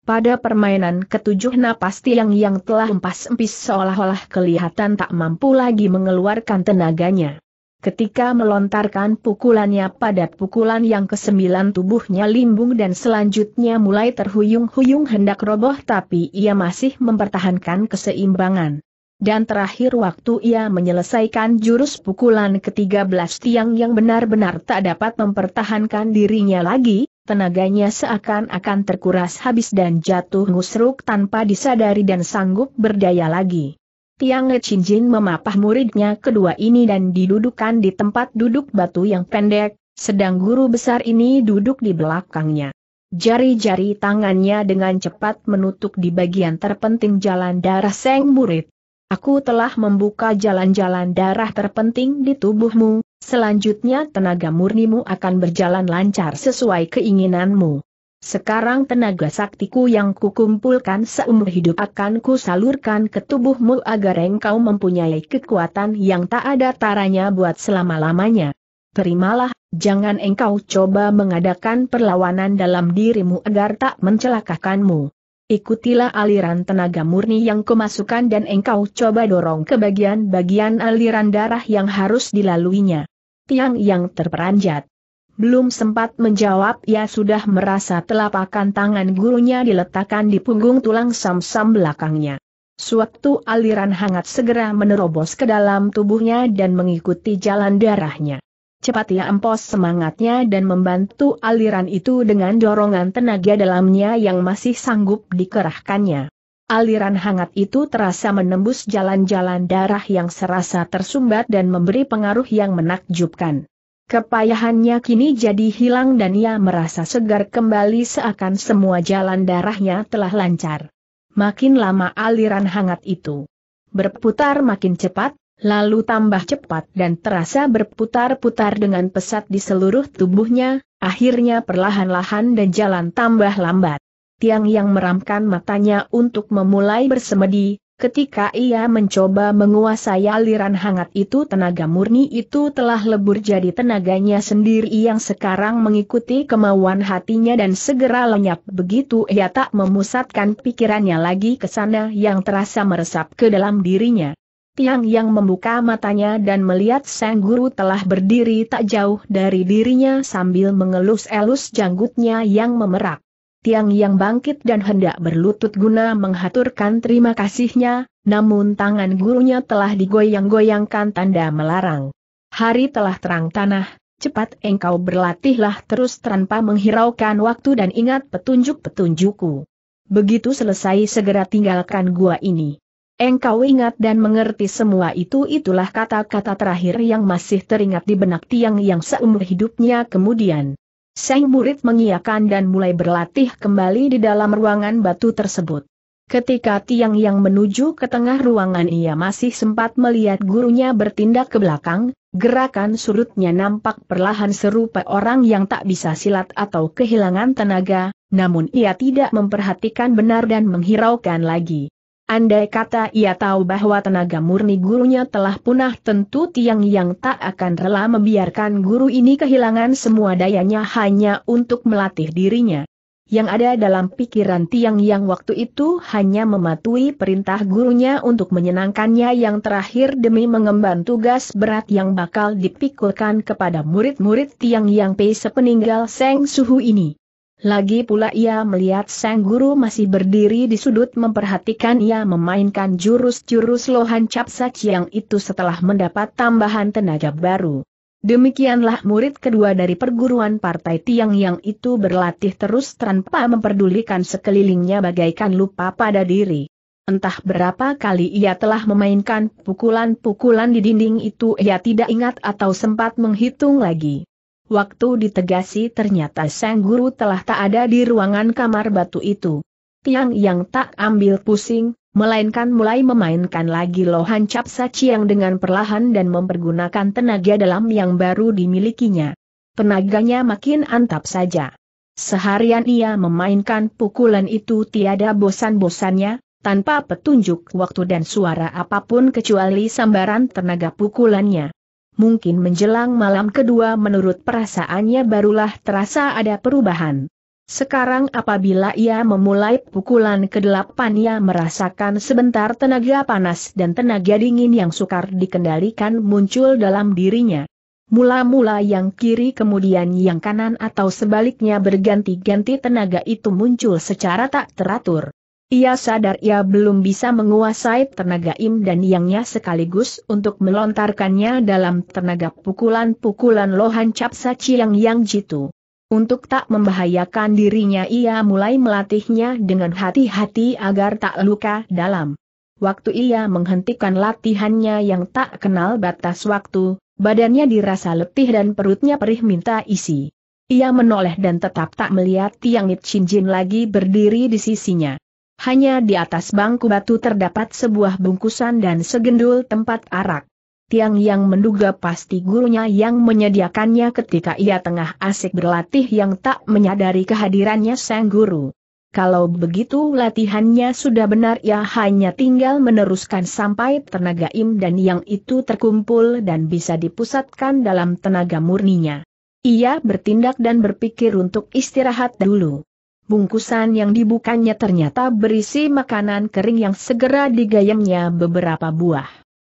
Pada permainan ketujuh napas tiang yang telah empas-empis seolah-olah kelihatan tak mampu lagi mengeluarkan tenaganya. Ketika melontarkan pukulannya pada pukulan yang kesembilan tubuhnya limbung dan selanjutnya mulai terhuyung-huyung hendak roboh tapi ia masih mempertahankan keseimbangan. Dan terakhir waktu ia menyelesaikan jurus pukulan ke-13 tiang yang benar-benar tak dapat mempertahankan dirinya lagi, Tenaganya seakan-akan terkuras habis dan jatuh ngusruk tanpa disadari dan sanggup berdaya lagi. Tiang Jin memapah muridnya kedua ini dan didudukan di tempat duduk batu yang pendek, sedang guru besar ini duduk di belakangnya. Jari-jari tangannya dengan cepat menutup di bagian terpenting jalan darah seng murid. Aku telah membuka jalan-jalan darah terpenting di tubuhmu, Selanjutnya tenaga murnimu akan berjalan lancar sesuai keinginanmu. Sekarang tenaga saktiku yang kukumpulkan seumur hidup akan kusalurkan ke tubuhmu agar engkau mempunyai kekuatan yang tak ada taranya buat selama-lamanya. Terimalah, jangan engkau coba mengadakan perlawanan dalam dirimu agar tak mencelakakanmu. Ikutilah aliran tenaga murni yang kumasukkan dan engkau coba dorong ke bagian-bagian aliran darah yang harus dilaluinya tiang yang terperanjat. Belum sempat menjawab ia sudah merasa telapakan tangan gurunya diletakkan di punggung tulang sam-sam belakangnya. Suatu aliran hangat segera menerobos ke dalam tubuhnya dan mengikuti jalan darahnya. Cepat ia empos semangatnya dan membantu aliran itu dengan dorongan tenaga dalamnya yang masih sanggup dikerahkannya. Aliran hangat itu terasa menembus jalan-jalan darah yang serasa tersumbat dan memberi pengaruh yang menakjubkan. Kepayahannya kini jadi hilang dan ia merasa segar kembali seakan semua jalan darahnya telah lancar. Makin lama aliran hangat itu berputar makin cepat, lalu tambah cepat dan terasa berputar-putar dengan pesat di seluruh tubuhnya, akhirnya perlahan-lahan dan jalan tambah lambat. Tiang yang meramkan matanya untuk memulai bersemedi, ketika ia mencoba menguasai aliran hangat itu tenaga murni itu telah lebur jadi tenaganya sendiri yang sekarang mengikuti kemauan hatinya dan segera lenyap begitu ia tak memusatkan pikirannya lagi ke sana yang terasa meresap ke dalam dirinya. Tiang yang membuka matanya dan melihat sang guru telah berdiri tak jauh dari dirinya sambil mengelus-elus janggutnya yang memerak. Tiang yang bangkit dan hendak berlutut guna menghaturkan terima kasihnya, namun tangan gurunya telah digoyang-goyangkan tanda melarang. Hari telah terang tanah, cepat engkau berlatihlah terus tanpa menghiraukan waktu dan ingat petunjuk-petunjukku. Begitu selesai segera tinggalkan gua ini. Engkau ingat dan mengerti semua itu itulah kata-kata terakhir yang masih teringat di benak tiang yang seumur hidupnya kemudian. Sang murid mengiakan dan mulai berlatih kembali di dalam ruangan batu tersebut. Ketika tiang yang menuju ke tengah ruangan ia masih sempat melihat gurunya bertindak ke belakang, gerakan surutnya nampak perlahan serupa orang yang tak bisa silat atau kehilangan tenaga, namun ia tidak memperhatikan benar dan menghiraukan lagi. Andai kata ia tahu bahwa tenaga murni gurunya telah punah tentu tiang yang tak akan rela membiarkan guru ini kehilangan semua dayanya hanya untuk melatih dirinya. Yang ada dalam pikiran tiang yang waktu itu hanya mematuhi perintah gurunya untuk menyenangkannya yang terakhir demi mengemban tugas berat yang bakal dipikulkan kepada murid-murid tiang yang pei sepeninggal Seng Suhu ini. Lagi pula ia melihat sang guru masih berdiri di sudut memperhatikan ia memainkan jurus-jurus lohan capsa yang itu setelah mendapat tambahan tenaga baru. Demikianlah murid kedua dari perguruan partai Tiang yang itu berlatih terus tanpa memperdulikan sekelilingnya bagaikan lupa pada diri. Entah berapa kali ia telah memainkan pukulan-pukulan di dinding itu ia tidak ingat atau sempat menghitung lagi. Waktu ditegasi ternyata sang guru telah tak ada di ruangan kamar batu itu. Tiang yang tak ambil pusing, melainkan mulai memainkan lagi lohan cap yang dengan perlahan dan mempergunakan tenaga dalam yang baru dimilikinya. Tenaganya makin antap saja. Seharian ia memainkan pukulan itu tiada bosan-bosannya, tanpa petunjuk waktu dan suara apapun kecuali sambaran tenaga pukulannya mungkin menjelang malam kedua menurut perasaannya barulah terasa ada perubahan. Sekarang apabila ia memulai pukulan ke-8 ia merasakan sebentar tenaga panas dan tenaga dingin yang sukar dikendalikan muncul dalam dirinya. Mula-mula yang kiri kemudian yang kanan atau sebaliknya berganti-ganti tenaga itu muncul secara tak teratur. Ia sadar ia belum bisa menguasai tenaga im dan yangnya sekaligus untuk melontarkannya dalam tenaga pukulan-pukulan lohan capsa ciang yang jitu. Untuk tak membahayakan dirinya ia mulai melatihnya dengan hati-hati agar tak luka dalam. Waktu ia menghentikan latihannya yang tak kenal batas waktu, badannya dirasa letih dan perutnya perih minta isi. Ia menoleh dan tetap tak melihat Tiang It Chin Jin lagi berdiri di sisinya. Hanya di atas bangku batu terdapat sebuah bungkusan dan segendul tempat arak. Tiang yang menduga pasti gurunya yang menyediakannya ketika ia tengah asik berlatih yang tak menyadari kehadirannya sang guru. Kalau begitu latihannya sudah benar ya, hanya tinggal meneruskan sampai tenaga im dan yang itu terkumpul dan bisa dipusatkan dalam tenaga murninya. Ia bertindak dan berpikir untuk istirahat dulu. Bungkusan yang dibukanya ternyata berisi makanan kering yang segera digayamnya beberapa buah.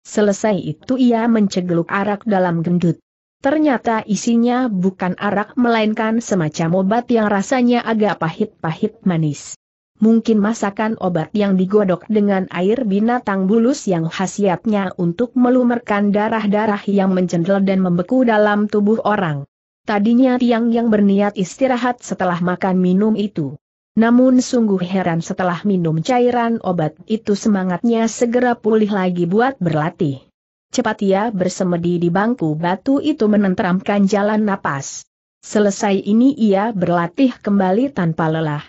Selesai itu ia mencegluk arak dalam gendut. Ternyata isinya bukan arak melainkan semacam obat yang rasanya agak pahit-pahit manis. Mungkin masakan obat yang digodok dengan air binatang bulus yang khasiatnya untuk melumerkan darah-darah yang mencendel dan membeku dalam tubuh orang. Tadinya Tiang yang berniat istirahat setelah makan minum itu. Namun sungguh heran setelah minum cairan obat itu semangatnya segera pulih lagi buat berlatih. Cepat ia bersemedi di bangku batu itu menenteramkan jalan napas. Selesai ini ia berlatih kembali tanpa lelah.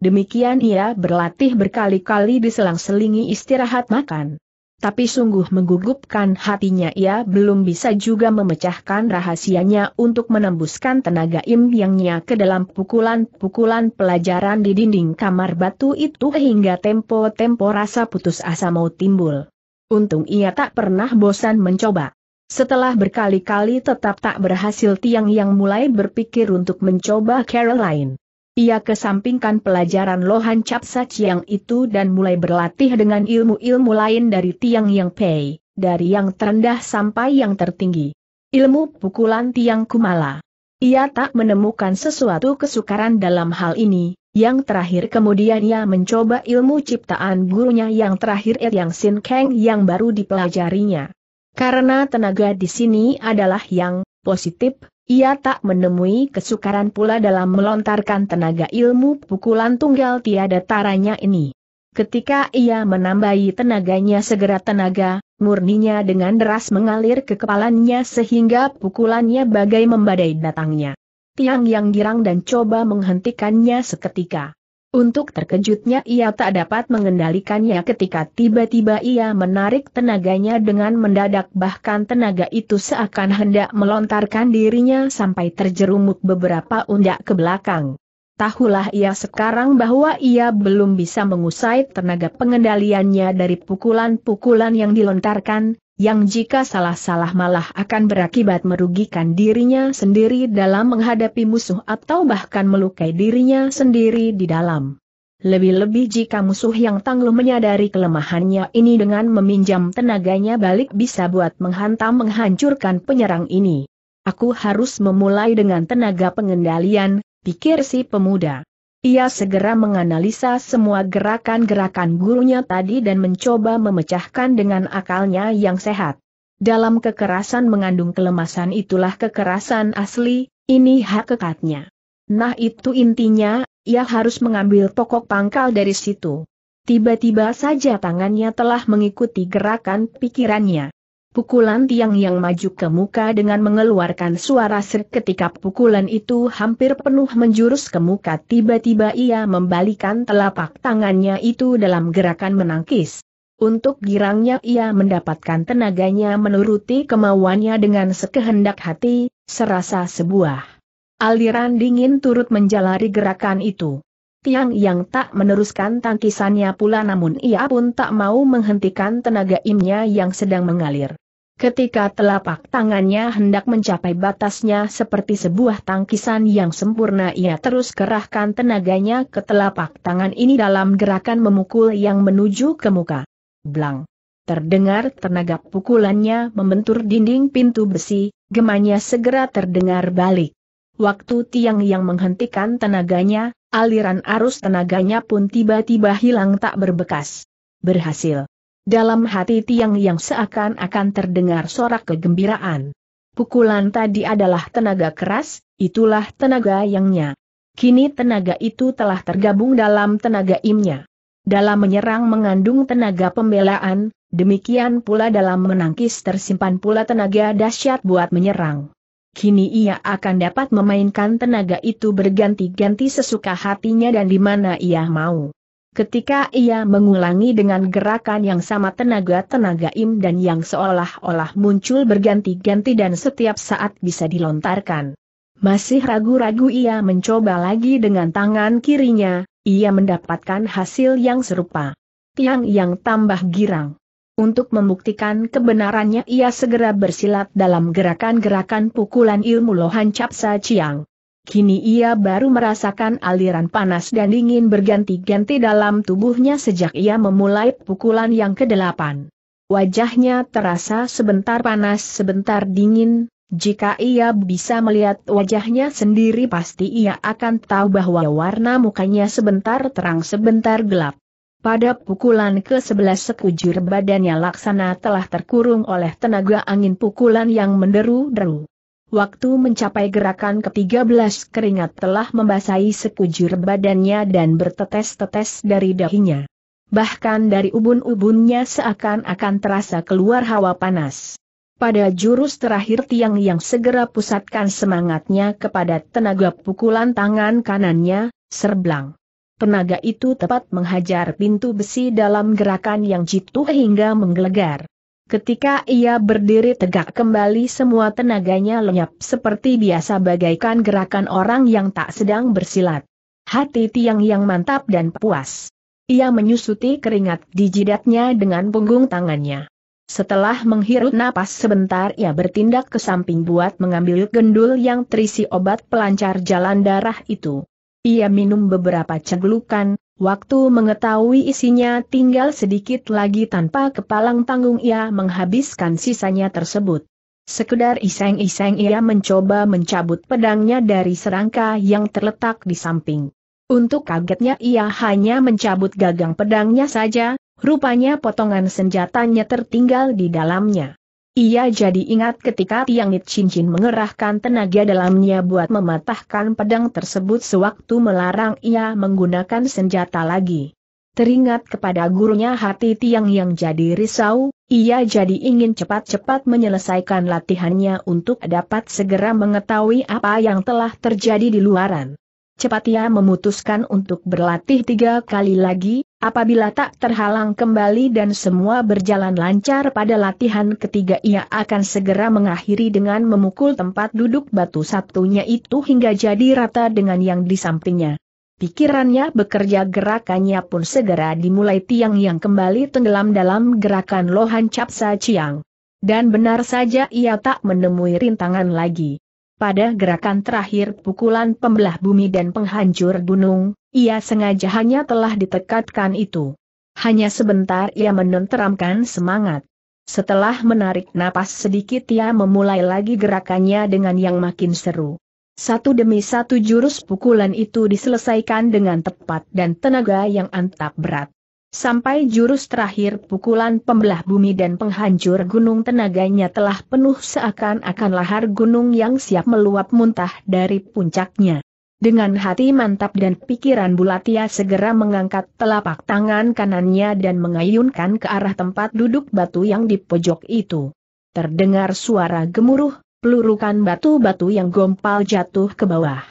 Demikian ia berlatih berkali-kali diselang-selingi istirahat makan tapi sungguh menggugupkan hatinya ia belum bisa juga memecahkan rahasianya untuk menembuskan tenaga Im Yangnya ke dalam pukulan-pukulan pelajaran di dinding kamar batu itu hingga tempo-tempo rasa putus asa mau timbul. Untung ia tak pernah bosan mencoba. Setelah berkali-kali tetap tak berhasil Tiang yang mulai berpikir untuk mencoba Caroline. Ia kesampingkan pelajaran Lohan Capsa yang itu dan mulai berlatih dengan ilmu-ilmu lain dari Tiang Yang Pei, dari yang terendah sampai yang tertinggi. Ilmu pukulan Tiang Kumala. Ia tak menemukan sesuatu kesukaran dalam hal ini, yang terakhir kemudian ia mencoba ilmu ciptaan gurunya yang terakhir yang Sin Kang yang baru dipelajarinya. Karena tenaga di sini adalah yang positif, ia tak menemui kesukaran pula dalam melontarkan tenaga ilmu pukulan tunggal tiada taranya ini. Ketika ia menambahi tenaganya segera tenaga, murninya dengan deras mengalir ke kepalanya sehingga pukulannya bagai membadai datangnya. Tiang yang girang dan coba menghentikannya seketika. Untuk terkejutnya ia tak dapat mengendalikannya ketika tiba-tiba ia menarik tenaganya dengan mendadak bahkan tenaga itu seakan hendak melontarkan dirinya sampai terjerumuk beberapa undak ke belakang. Tahulah ia sekarang bahwa ia belum bisa mengusai tenaga pengendaliannya dari pukulan-pukulan yang dilontarkan, yang jika salah-salah malah akan berakibat merugikan dirinya sendiri dalam menghadapi musuh atau bahkan melukai dirinya sendiri di dalam. Lebih-lebih jika musuh yang tangguh menyadari kelemahannya ini dengan meminjam tenaganya balik bisa buat menghantam menghancurkan penyerang ini. Aku harus memulai dengan tenaga pengendalian, pikir si pemuda. Ia segera menganalisa semua gerakan-gerakan gurunya tadi dan mencoba memecahkan dengan akalnya yang sehat. Dalam kekerasan mengandung kelemasan itulah kekerasan asli, ini hak kekatnya. Nah itu intinya, ia harus mengambil pokok pangkal dari situ. Tiba-tiba saja tangannya telah mengikuti gerakan pikirannya. Pukulan tiang yang maju ke muka dengan mengeluarkan suara seketika pukulan itu hampir penuh menjurus ke muka tiba-tiba ia membalikan telapak tangannya itu dalam gerakan menangkis. Untuk girangnya ia mendapatkan tenaganya menuruti kemauannya dengan sekehendak hati, serasa sebuah aliran dingin turut menjalari gerakan itu. Tiang yang tak meneruskan tangkisannya pula namun ia pun tak mau menghentikan tenaga imnya yang sedang mengalir. Ketika telapak tangannya hendak mencapai batasnya seperti sebuah tangkisan yang sempurna ia terus kerahkan tenaganya ke telapak tangan ini dalam gerakan memukul yang menuju ke muka. Blang. Terdengar tenaga pukulannya membentur dinding pintu besi, gemanya segera terdengar balik. Waktu tiang yang menghentikan tenaganya, aliran arus tenaganya pun tiba-tiba hilang tak berbekas. Berhasil. Dalam hati tiang yang seakan-akan terdengar sorak kegembiraan. Pukulan tadi adalah tenaga keras, itulah tenaga yangnya. Kini tenaga itu telah tergabung dalam tenaga imnya. Dalam menyerang mengandung tenaga pembelaan, demikian pula dalam menangkis tersimpan pula tenaga dahsyat buat menyerang. Kini ia akan dapat memainkan tenaga itu berganti-ganti sesuka hatinya dan di mana ia mau. Ketika ia mengulangi dengan gerakan yang sama tenaga-tenaga im dan yang seolah-olah muncul berganti-ganti dan setiap saat bisa dilontarkan. Masih ragu-ragu ia mencoba lagi dengan tangan kirinya, ia mendapatkan hasil yang serupa. Tiang yang tambah girang. Untuk membuktikan kebenarannya ia segera bersilat dalam gerakan-gerakan pukulan ilmu lohan capsa ciang. Kini ia baru merasakan aliran panas dan dingin berganti-ganti dalam tubuhnya sejak ia memulai pukulan yang kedelapan. Wajahnya terasa sebentar panas sebentar dingin, jika ia bisa melihat wajahnya sendiri pasti ia akan tahu bahwa warna mukanya sebentar terang sebentar gelap. Pada pukulan ke-11 sekujur badannya laksana telah terkurung oleh tenaga angin pukulan yang menderu-deru. Waktu mencapai gerakan ke-13 keringat telah membasahi sekujur badannya dan bertetes-tetes dari dahinya. Bahkan dari ubun-ubunnya seakan-akan terasa keluar hawa panas. Pada jurus terakhir tiang yang segera pusatkan semangatnya kepada tenaga pukulan tangan kanannya, serblang. Tenaga itu tepat menghajar pintu besi dalam gerakan yang jitu hingga menggelegar. Ketika ia berdiri tegak kembali semua tenaganya lenyap seperti biasa bagaikan gerakan orang yang tak sedang bersilat. Hati tiang yang mantap dan puas. Ia menyusuti keringat di jidatnya dengan punggung tangannya. Setelah menghirup napas sebentar ia bertindak ke samping buat mengambil gendul yang terisi obat pelancar jalan darah itu. Ia minum beberapa ceglukan, Waktu mengetahui isinya tinggal sedikit lagi tanpa kepalang tanggung ia menghabiskan sisanya tersebut. Sekedar iseng-iseng ia mencoba mencabut pedangnya dari serangka yang terletak di samping. Untuk kagetnya ia hanya mencabut gagang pedangnya saja, rupanya potongan senjatanya tertinggal di dalamnya. Ia jadi ingat ketika Tiang It Cincin mengerahkan tenaga dalamnya buat mematahkan pedang tersebut sewaktu melarang ia menggunakan senjata lagi. Teringat kepada gurunya hati Tiang yang jadi risau, ia jadi ingin cepat-cepat menyelesaikan latihannya untuk dapat segera mengetahui apa yang telah terjadi di luaran. Cepat ia memutuskan untuk berlatih tiga kali lagi, Apabila tak terhalang kembali dan semua berjalan lancar pada latihan ketiga ia akan segera mengakhiri dengan memukul tempat duduk batu satunya itu hingga jadi rata dengan yang di sampingnya. Pikirannya bekerja gerakannya pun segera dimulai tiang yang kembali tenggelam dalam gerakan lohan capsa ciang. Dan benar saja ia tak menemui rintangan lagi. Pada gerakan terakhir pukulan pembelah bumi dan penghancur gunung, ia sengaja hanya telah ditekatkan itu. Hanya sebentar ia menenteramkan semangat. Setelah menarik napas sedikit ia memulai lagi gerakannya dengan yang makin seru. Satu demi satu jurus pukulan itu diselesaikan dengan tepat dan tenaga yang antap berat. Sampai jurus terakhir pukulan pembelah bumi dan penghancur gunung tenaganya telah penuh seakan-akan lahar gunung yang siap meluap muntah dari puncaknya. Dengan hati mantap dan pikiran bulat ia segera mengangkat telapak tangan kanannya dan mengayunkan ke arah tempat duduk batu yang di pojok itu. Terdengar suara gemuruh, pelurukan batu-batu yang gompal jatuh ke bawah.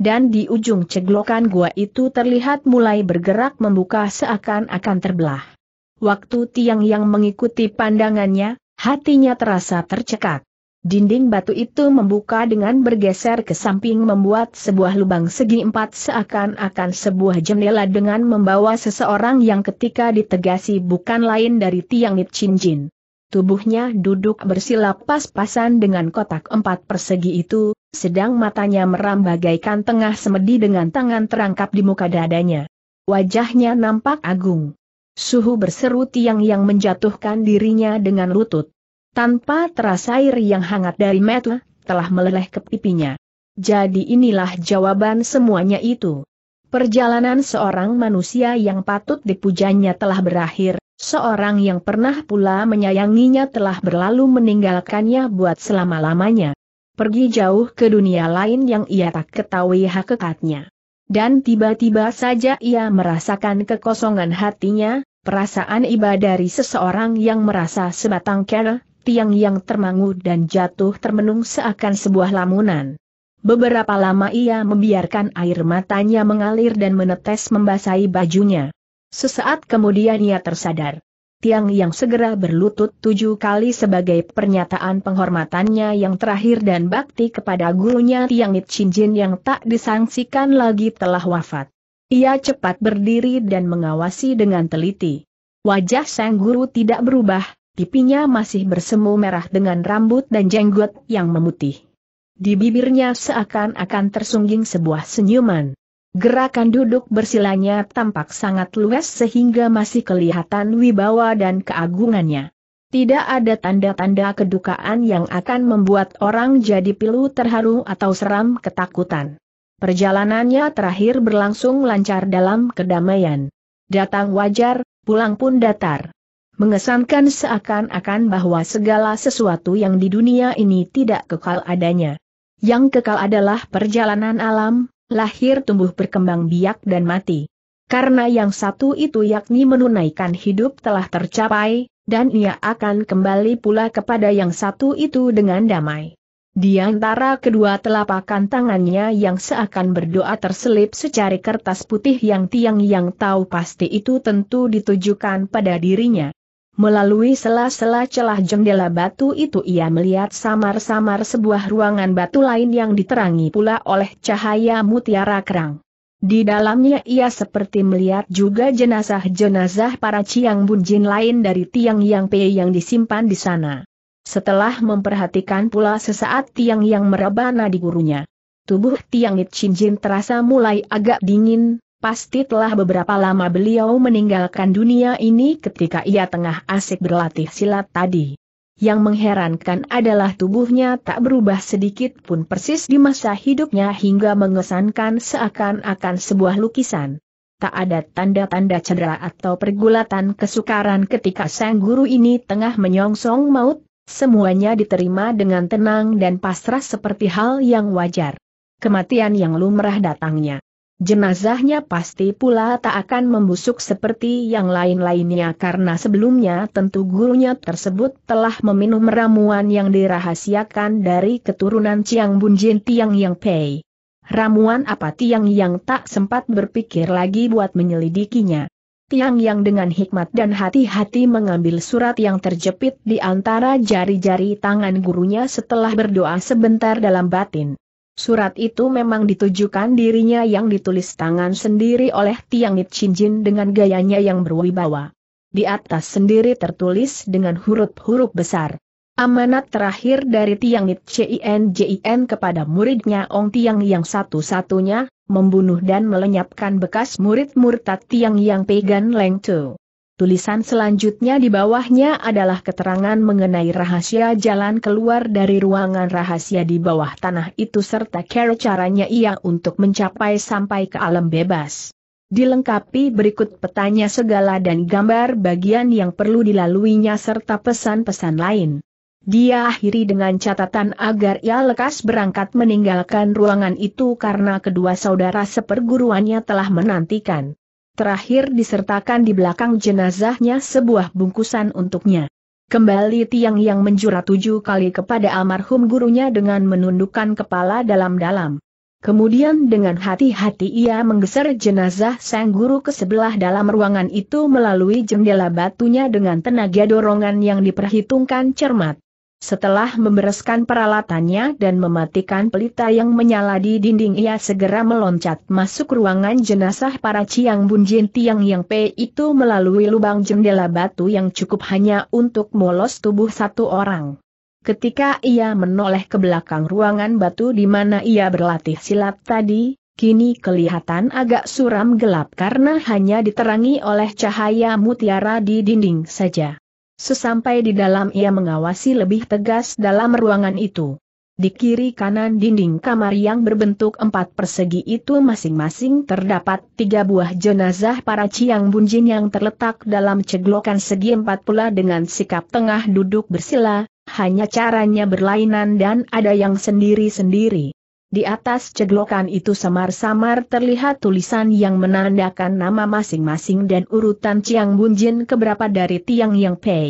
Dan di ujung ceglokan gua itu terlihat mulai bergerak membuka seakan-akan terbelah. Waktu tiang yang mengikuti pandangannya, hatinya terasa tercekat. Dinding batu itu membuka dengan bergeser ke samping membuat sebuah lubang segi empat seakan-akan sebuah jendela dengan membawa seseorang yang ketika ditegasi bukan lain dari Tiang Nit Jin. Tubuhnya duduk bersila pas-pasan dengan kotak empat persegi itu, sedang matanya meram bagaikan tengah semedi dengan tangan terangkap di muka dadanya. Wajahnya nampak agung. Suhu berseru tiang yang menjatuhkan dirinya dengan lutut. Tanpa terasa air yang hangat dari metu, telah meleleh ke pipinya. Jadi inilah jawaban semuanya itu. Perjalanan seorang manusia yang patut dipujanya telah berakhir, seorang yang pernah pula menyayanginya telah berlalu meninggalkannya buat selama-lamanya. Pergi jauh ke dunia lain yang ia tak ketahui hakikatnya. Dan tiba-tiba saja ia merasakan kekosongan hatinya, perasaan iba dari seseorang yang merasa sebatang kera, tiang yang termangu dan jatuh termenung seakan sebuah lamunan. Beberapa lama ia membiarkan air matanya mengalir dan menetes membasahi bajunya. Sesaat kemudian ia tersadar. Tiang yang segera berlutut tujuh kali sebagai pernyataan penghormatannya yang terakhir dan bakti kepada gurunya Tiang It Jin yang tak disangsikan lagi telah wafat. Ia cepat berdiri dan mengawasi dengan teliti. Wajah sang guru tidak berubah, pipinya masih bersemu merah dengan rambut dan jenggot yang memutih. Di bibirnya seakan-akan tersungging sebuah senyuman. Gerakan duduk bersilanya tampak sangat luas sehingga masih kelihatan wibawa dan keagungannya. Tidak ada tanda-tanda kedukaan yang akan membuat orang jadi pilu terharu atau seram ketakutan. Perjalanannya terakhir berlangsung lancar dalam kedamaian. Datang wajar, pulang pun datar mengesankan seakan-akan bahwa segala sesuatu yang di dunia ini tidak kekal adanya. Yang kekal adalah perjalanan alam, lahir tumbuh berkembang biak dan mati. Karena yang satu itu yakni menunaikan hidup telah tercapai, dan ia akan kembali pula kepada yang satu itu dengan damai. Di antara kedua telapakan tangannya yang seakan berdoa terselip secari kertas putih yang tiang yang tahu pasti itu tentu ditujukan pada dirinya. Melalui sela-sela celah jendela batu itu ia melihat samar-samar sebuah ruangan batu lain yang diterangi pula oleh cahaya mutiara kerang. Di dalamnya ia seperti melihat juga jenazah-jenazah para Ciang Bunjin lain dari Tiang Yang pe yang disimpan di sana. Setelah memperhatikan pula sesaat Tiang Yang merebana di gurunya. Tubuh Tiang It terasa mulai agak dingin, Pasti telah beberapa lama beliau meninggalkan dunia ini ketika ia tengah asik berlatih silat tadi. Yang mengherankan adalah tubuhnya tak berubah sedikit pun persis di masa hidupnya hingga mengesankan seakan-akan sebuah lukisan. Tak ada tanda-tanda cedera atau pergulatan kesukaran ketika sang guru ini tengah menyongsong maut, semuanya diterima dengan tenang dan pasrah seperti hal yang wajar. Kematian yang lumrah datangnya. Jenazahnya pasti pula tak akan membusuk seperti yang lain-lainnya karena sebelumnya tentu gurunya tersebut telah meminum ramuan yang dirahasiakan dari keturunan Chiang Bunjin Tiang Yang Pei. Ramuan apa Tiang Yang tak sempat berpikir lagi buat menyelidikinya. Tiang Yang dengan hikmat dan hati-hati mengambil surat yang terjepit di antara jari-jari tangan gurunya setelah berdoa sebentar dalam batin. Surat itu memang ditujukan dirinya yang ditulis tangan sendiri oleh Tiang Jin dengan gayanya yang berwibawa. Di atas sendiri tertulis dengan huruf-huruf besar. Amanat terakhir dari Tiang Jin kepada muridnya Ong Tiang yang satu-satunya, membunuh dan melenyapkan bekas murid murtad Tiang yang pegan Leng Tu. Tulisan selanjutnya di bawahnya adalah keterangan mengenai rahasia jalan keluar dari ruangan rahasia di bawah tanah itu serta cara caranya ia untuk mencapai sampai ke alam bebas. Dilengkapi berikut petanya segala dan gambar bagian yang perlu dilaluinya serta pesan-pesan lain. Dia akhiri dengan catatan agar ia lekas berangkat meninggalkan ruangan itu karena kedua saudara seperguruannya telah menantikan. Terakhir disertakan di belakang jenazahnya sebuah bungkusan untuknya. Kembali tiang yang menjura tujuh kali kepada almarhum gurunya dengan menundukkan kepala dalam-dalam. Kemudian dengan hati-hati ia menggeser jenazah sang guru ke sebelah dalam ruangan itu melalui jendela batunya dengan tenaga dorongan yang diperhitungkan cermat. Setelah membereskan peralatannya dan mematikan pelita yang menyala di dinding ia segera meloncat masuk ruangan jenazah para Ciang Jin Tiang Yang P itu melalui lubang jendela batu yang cukup hanya untuk molos tubuh satu orang. Ketika ia menoleh ke belakang ruangan batu di mana ia berlatih silat tadi, kini kelihatan agak suram gelap karena hanya diterangi oleh cahaya mutiara di dinding saja. Sesampai di dalam ia mengawasi lebih tegas dalam ruangan itu. Di kiri kanan dinding kamar yang berbentuk empat persegi itu masing-masing terdapat tiga buah jenazah para Ciang Bunjin yang terletak dalam ceglokan segi empat pula dengan sikap tengah duduk bersila, hanya caranya berlainan dan ada yang sendiri-sendiri. Di atas ceglokan itu samar-samar terlihat tulisan yang menandakan nama masing-masing dan urutan Ciang Bunjin keberapa dari Tiang Yang Pei.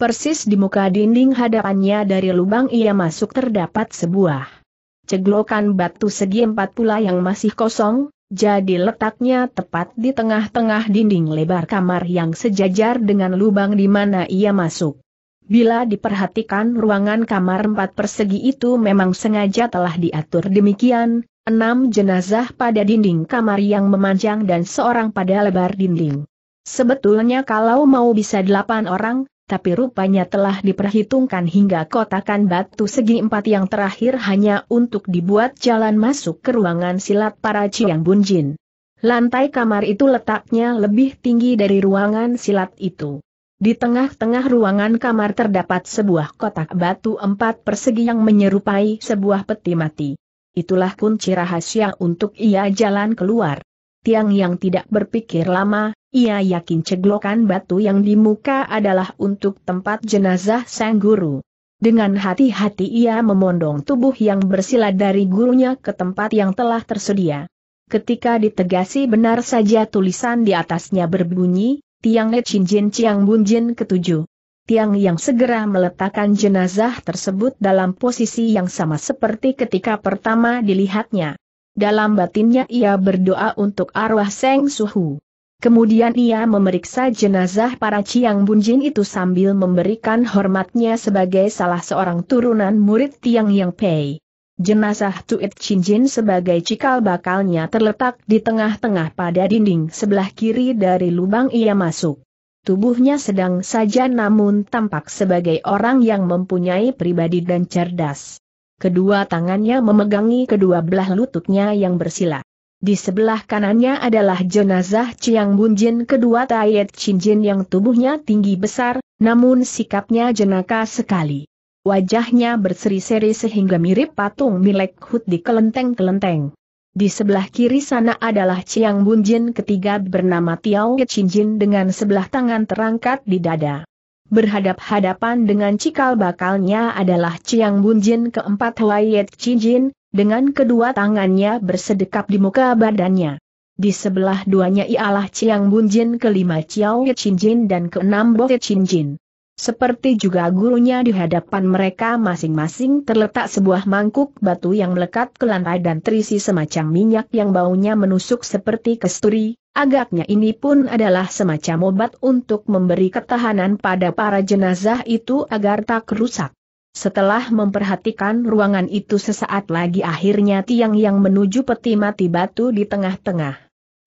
Persis di muka dinding hadapannya dari lubang ia masuk terdapat sebuah ceglokan batu segi empat pula yang masih kosong, jadi letaknya tepat di tengah-tengah dinding lebar kamar yang sejajar dengan lubang di mana ia masuk. Bila diperhatikan ruangan kamar empat persegi itu memang sengaja telah diatur demikian, enam jenazah pada dinding kamar yang memanjang dan seorang pada lebar dinding. Sebetulnya kalau mau bisa delapan orang, tapi rupanya telah diperhitungkan hingga kotakan batu segi empat yang terakhir hanya untuk dibuat jalan masuk ke ruangan silat para Ciang Bunjin. Lantai kamar itu letaknya lebih tinggi dari ruangan silat itu. Di tengah-tengah ruangan kamar terdapat sebuah kotak batu empat persegi yang menyerupai sebuah peti mati. Itulah kunci rahasia untuk ia jalan keluar. Tiang yang tidak berpikir lama, ia yakin ceglokan batu yang di muka adalah untuk tempat jenazah sang guru. Dengan hati-hati ia memondong tubuh yang bersila dari gurunya ke tempat yang telah tersedia. Ketika ditegasi benar saja tulisan di atasnya berbunyi, Tiang Chin Jin Chiang Bun Jin ketujuh. Tiang yang segera meletakkan jenazah tersebut dalam posisi yang sama seperti ketika pertama dilihatnya. Dalam batinnya ia berdoa untuk arwah Seng Suhu. Kemudian ia memeriksa jenazah para Ciang Bunjin itu sambil memberikan hormatnya sebagai salah seorang turunan murid Tiang Yang Pei. Jenazah Tuit Jin sebagai cikal bakalnya terletak di tengah-tengah pada dinding sebelah kiri dari lubang ia masuk. Tubuhnya sedang saja namun tampak sebagai orang yang mempunyai pribadi dan cerdas. Kedua tangannya memegangi kedua belah lututnya yang bersila. Di sebelah kanannya adalah jenazah Chiang Bunjin kedua Tayet Jin yang tubuhnya tinggi besar, namun sikapnya jenaka sekali. Wajahnya berseri-seri sehingga mirip patung milik Hut di kelenteng-kelenteng. Di sebelah kiri sana adalah Chiang Bunjin ketiga bernama Tiao Jin dengan sebelah tangan terangkat di dada. Berhadap-hadapan dengan cikal bakalnya adalah Chiang Bunjin keempat Chin Jin dengan kedua tangannya bersedekap di muka badannya. Di sebelah duanya ialah Chiang Bunjin kelima Chiao Jin dan keenam Bo Jin. Seperti juga gurunya di hadapan mereka masing-masing terletak sebuah mangkuk batu yang melekat ke lantai dan terisi semacam minyak yang baunya menusuk seperti kesturi, agaknya ini pun adalah semacam obat untuk memberi ketahanan pada para jenazah itu agar tak rusak. Setelah memperhatikan ruangan itu sesaat lagi akhirnya tiang yang menuju peti mati batu di tengah-tengah.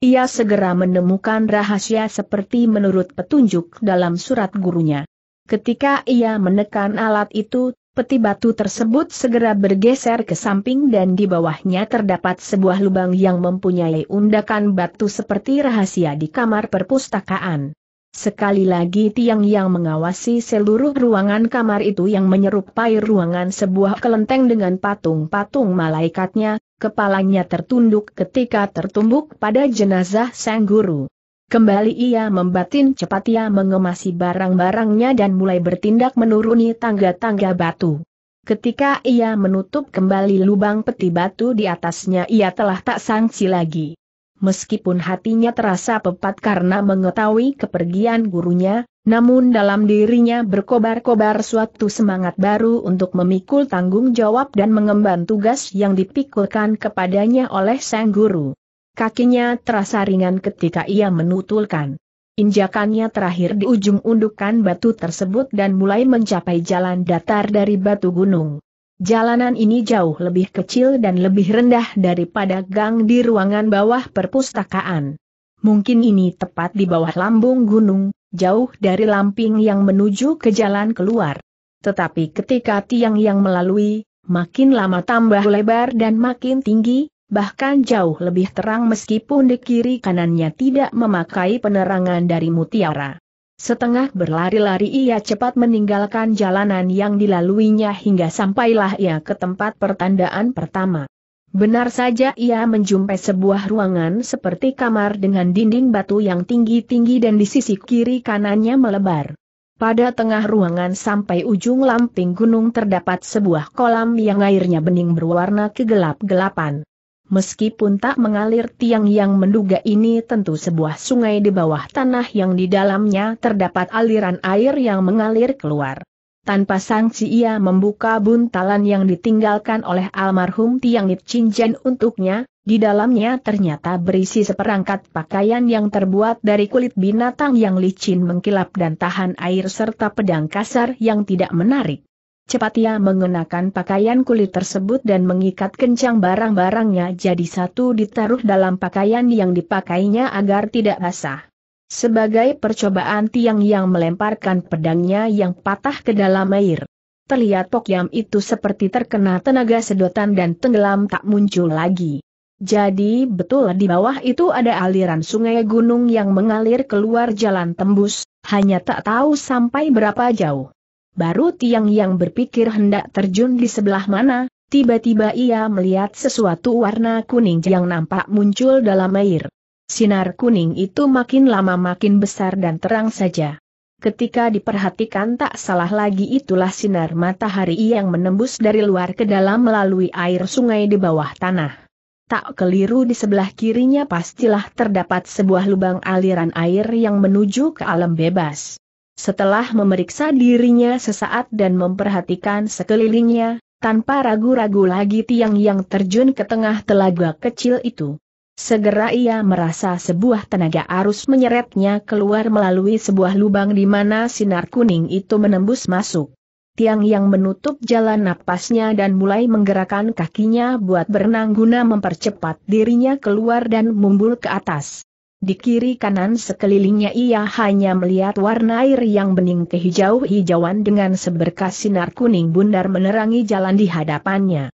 Ia segera menemukan rahasia seperti menurut petunjuk dalam surat gurunya. Ketika ia menekan alat itu, peti batu tersebut segera bergeser ke samping dan di bawahnya terdapat sebuah lubang yang mempunyai undakan batu seperti rahasia di kamar perpustakaan. Sekali lagi tiang yang mengawasi seluruh ruangan kamar itu yang menyerupai ruangan sebuah kelenteng dengan patung-patung malaikatnya, kepalanya tertunduk ketika tertumbuk pada jenazah sang guru. Kembali ia membatin cepat ia mengemasi barang-barangnya dan mulai bertindak menuruni tangga-tangga batu. Ketika ia menutup kembali lubang peti batu di atasnya ia telah tak sangsi lagi. Meskipun hatinya terasa pepat karena mengetahui kepergian gurunya, namun dalam dirinya berkobar-kobar suatu semangat baru untuk memikul tanggung jawab dan mengemban tugas yang dipikulkan kepadanya oleh sang guru. Kakinya terasa ringan ketika ia menutulkan. Injakannya terakhir di ujung undukan batu tersebut dan mulai mencapai jalan datar dari batu gunung. Jalanan ini jauh lebih kecil dan lebih rendah daripada gang di ruangan bawah perpustakaan. Mungkin ini tepat di bawah lambung gunung, jauh dari lamping yang menuju ke jalan keluar. Tetapi ketika tiang yang melalui, makin lama tambah lebar dan makin tinggi, bahkan jauh lebih terang meskipun di kiri kanannya tidak memakai penerangan dari mutiara. Setengah berlari-lari ia cepat meninggalkan jalanan yang dilaluinya hingga sampailah ia ke tempat pertandaan pertama. Benar saja ia menjumpai sebuah ruangan seperti kamar dengan dinding batu yang tinggi-tinggi dan di sisi kiri kanannya melebar. Pada tengah ruangan sampai ujung lamping gunung terdapat sebuah kolam yang airnya bening berwarna kegelap-gelapan. Meskipun tak mengalir tiang yang menduga ini tentu sebuah sungai di bawah tanah yang di dalamnya terdapat aliran air yang mengalir keluar. Tanpa sanksi ia membuka buntalan yang ditinggalkan oleh almarhum Tiang Ip Cinjen untuknya, di dalamnya ternyata berisi seperangkat pakaian yang terbuat dari kulit binatang yang licin mengkilap dan tahan air serta pedang kasar yang tidak menarik. Cepat ia mengenakan pakaian kulit tersebut dan mengikat kencang barang-barangnya jadi satu ditaruh dalam pakaian yang dipakainya agar tidak basah. Sebagai percobaan tiang yang melemparkan pedangnya yang patah ke dalam air. Terlihat Pokyam itu seperti terkena tenaga sedotan dan tenggelam tak muncul lagi. Jadi betul di bawah itu ada aliran sungai gunung yang mengalir keluar jalan tembus, hanya tak tahu sampai berapa jauh. Baru Tiang yang berpikir hendak terjun di sebelah mana, tiba-tiba ia melihat sesuatu warna kuning yang nampak muncul dalam air. Sinar kuning itu makin lama makin besar dan terang saja. Ketika diperhatikan tak salah lagi itulah sinar matahari yang menembus dari luar ke dalam melalui air sungai di bawah tanah. Tak keliru di sebelah kirinya pastilah terdapat sebuah lubang aliran air yang menuju ke alam bebas. Setelah memeriksa dirinya sesaat dan memperhatikan sekelilingnya, tanpa ragu-ragu lagi tiang yang terjun ke tengah telaga kecil itu. Segera ia merasa sebuah tenaga arus menyeretnya keluar melalui sebuah lubang di mana sinar kuning itu menembus masuk. Tiang yang menutup jalan napasnya dan mulai menggerakkan kakinya buat berenang guna mempercepat dirinya keluar dan mumbul ke atas. Di kiri kanan sekelilingnya ia hanya melihat warna air yang bening kehijau-hijauan dengan seberkas sinar kuning bundar menerangi jalan di hadapannya.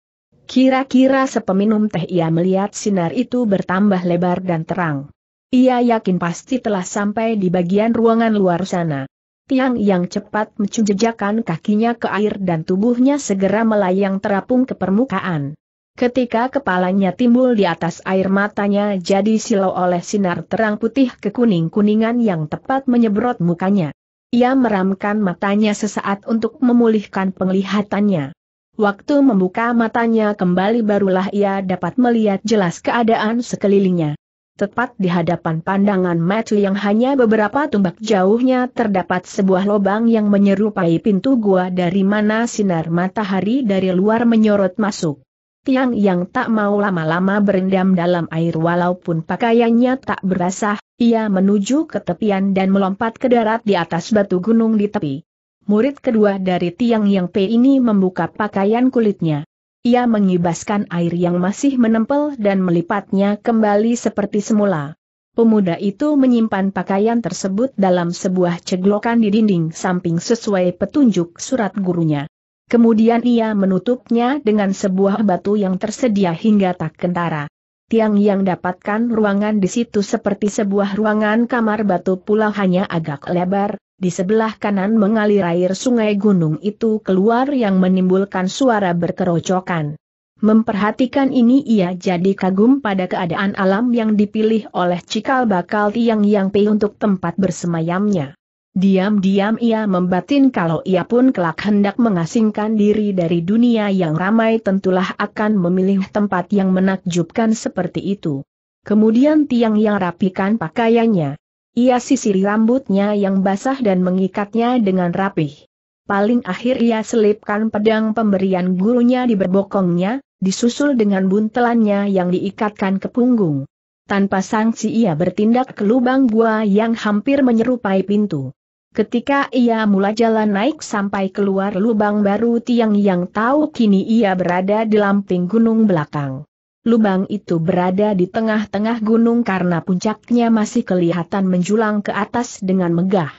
Kira-kira sepeminum teh ia melihat sinar itu bertambah lebar dan terang. Ia yakin pasti telah sampai di bagian ruangan luar sana. Tiang yang cepat mencujejakan kakinya ke air dan tubuhnya segera melayang terapung ke permukaan. Ketika kepalanya timbul di atas air matanya jadi silau oleh sinar terang putih kekuning-kuningan yang tepat menyebrot mukanya. Ia meramkan matanya sesaat untuk memulihkan penglihatannya. Waktu membuka matanya kembali barulah ia dapat melihat jelas keadaan sekelilingnya. Tepat di hadapan pandangan Matthew yang hanya beberapa tumbak jauhnya terdapat sebuah lubang yang menyerupai pintu gua dari mana sinar matahari dari luar menyorot masuk. Tiang yang tak mau lama-lama berendam dalam air walaupun pakaiannya tak berasah, ia menuju ke tepian dan melompat ke darat di atas batu gunung di tepi. Murid kedua dari Tiang Yang P ini membuka pakaian kulitnya. Ia mengibaskan air yang masih menempel dan melipatnya kembali seperti semula. Pemuda itu menyimpan pakaian tersebut dalam sebuah ceglokan di dinding samping sesuai petunjuk surat gurunya. Kemudian ia menutupnya dengan sebuah batu yang tersedia hingga tak kentara. Tiang yang dapatkan ruangan di situ seperti sebuah ruangan kamar batu pula hanya agak lebar, di sebelah kanan mengalir air sungai gunung itu keluar yang menimbulkan suara berkerocokan. Memperhatikan ini ia jadi kagum pada keadaan alam yang dipilih oleh cikal bakal tiang yang pe untuk tempat bersemayamnya. Diam-diam ia membatin kalau ia pun kelak hendak mengasingkan diri dari dunia yang ramai tentulah akan memilih tempat yang menakjubkan seperti itu. Kemudian tiang yang rapikan pakaiannya. Ia sisiri rambutnya yang basah dan mengikatnya dengan rapih. Paling akhir ia selipkan pedang pemberian gurunya di berbokongnya, disusul dengan buntelannya yang diikatkan ke punggung. Tanpa sanksi ia bertindak ke lubang gua yang hampir menyerupai pintu. Ketika ia mulai jalan naik sampai keluar lubang baru tiang yang tahu kini ia berada di lamping gunung belakang. Lubang itu berada di tengah-tengah gunung karena puncaknya masih kelihatan menjulang ke atas dengan megah.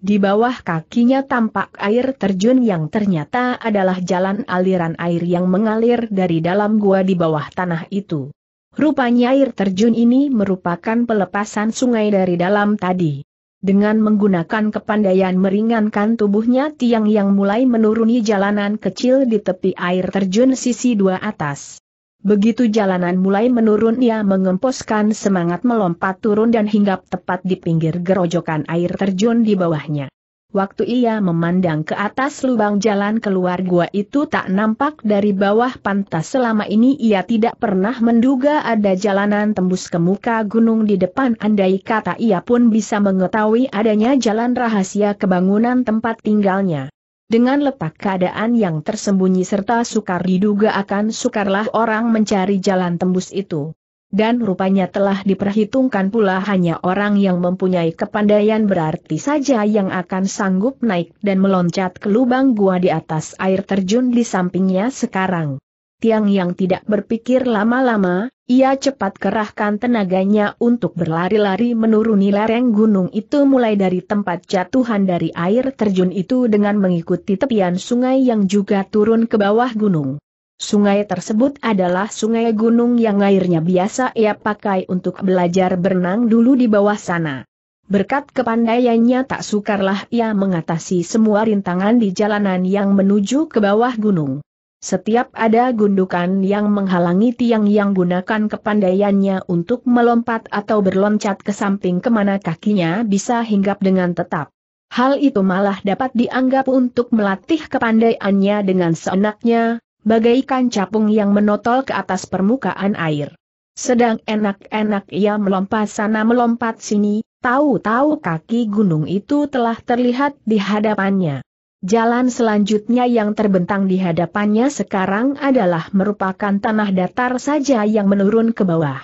Di bawah kakinya tampak air terjun yang ternyata adalah jalan aliran air yang mengalir dari dalam gua di bawah tanah itu. Rupanya air terjun ini merupakan pelepasan sungai dari dalam tadi. Dengan menggunakan kepandaian meringankan tubuhnya tiang yang mulai menuruni jalanan kecil di tepi air terjun sisi dua atas. Begitu jalanan mulai menurun ia mengemposkan semangat melompat turun dan hinggap tepat di pinggir gerojokan air terjun di bawahnya. Waktu ia memandang ke atas lubang jalan keluar gua itu tak nampak dari bawah pantas selama ini ia tidak pernah menduga ada jalanan tembus ke muka gunung di depan andai kata ia pun bisa mengetahui adanya jalan rahasia kebangunan tempat tinggalnya. Dengan letak keadaan yang tersembunyi serta sukar diduga akan sukarlah orang mencari jalan tembus itu dan rupanya telah diperhitungkan pula hanya orang yang mempunyai kepandaian berarti saja yang akan sanggup naik dan meloncat ke lubang gua di atas air terjun di sampingnya sekarang. Tiang yang tidak berpikir lama-lama, ia cepat kerahkan tenaganya untuk berlari-lari menuruni lereng gunung itu mulai dari tempat jatuhan dari air terjun itu dengan mengikuti tepian sungai yang juga turun ke bawah gunung. Sungai tersebut adalah sungai gunung yang airnya biasa ia pakai untuk belajar berenang dulu di bawah sana. Berkat kepandaiannya tak sukarlah ia mengatasi semua rintangan di jalanan yang menuju ke bawah gunung. Setiap ada gundukan yang menghalangi tiang yang gunakan kepandaiannya untuk melompat atau berloncat ke samping kemana kakinya bisa hinggap dengan tetap. Hal itu malah dapat dianggap untuk melatih kepandaiannya dengan seenaknya, bagaikan capung yang menotol ke atas permukaan air. Sedang enak-enak ia melompat sana melompat sini, tahu-tahu kaki gunung itu telah terlihat di hadapannya. Jalan selanjutnya yang terbentang di hadapannya sekarang adalah merupakan tanah datar saja yang menurun ke bawah.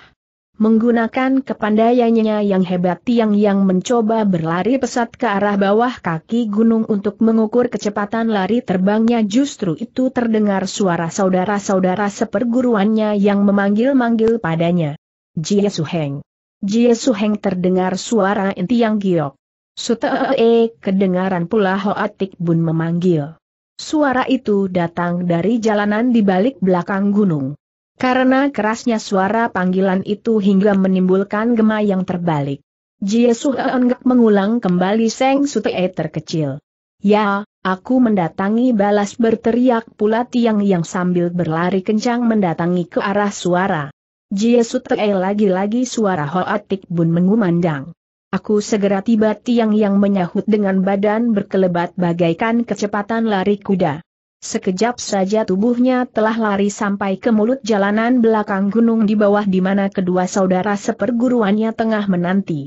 Menggunakan kepandaiannya yang hebat Tiang Yang mencoba berlari pesat ke arah bawah kaki gunung untuk mengukur kecepatan lari terbangnya justru itu terdengar suara saudara-saudara seperguruannya yang memanggil-manggil padanya. Jie Suheng. Jie Heng terdengar suara Tiang Giok. e kedengaran pula Hoatik Bun memanggil. Suara itu datang dari jalanan di balik belakang gunung. Karena kerasnya suara panggilan itu hingga menimbulkan gema yang terbalik. Jie Enggak mengulang kembali Seng Sutee terkecil. Ya, aku mendatangi balas berteriak pula tiang yang sambil berlari kencang mendatangi ke arah suara. Jie Tee lagi-lagi suara Hoatik Bun mengumandang. Aku segera tiba tiang yang menyahut dengan badan berkelebat bagaikan kecepatan lari kuda. Sekejap saja tubuhnya telah lari sampai ke mulut jalanan belakang gunung di bawah di mana kedua saudara seperguruannya tengah menanti.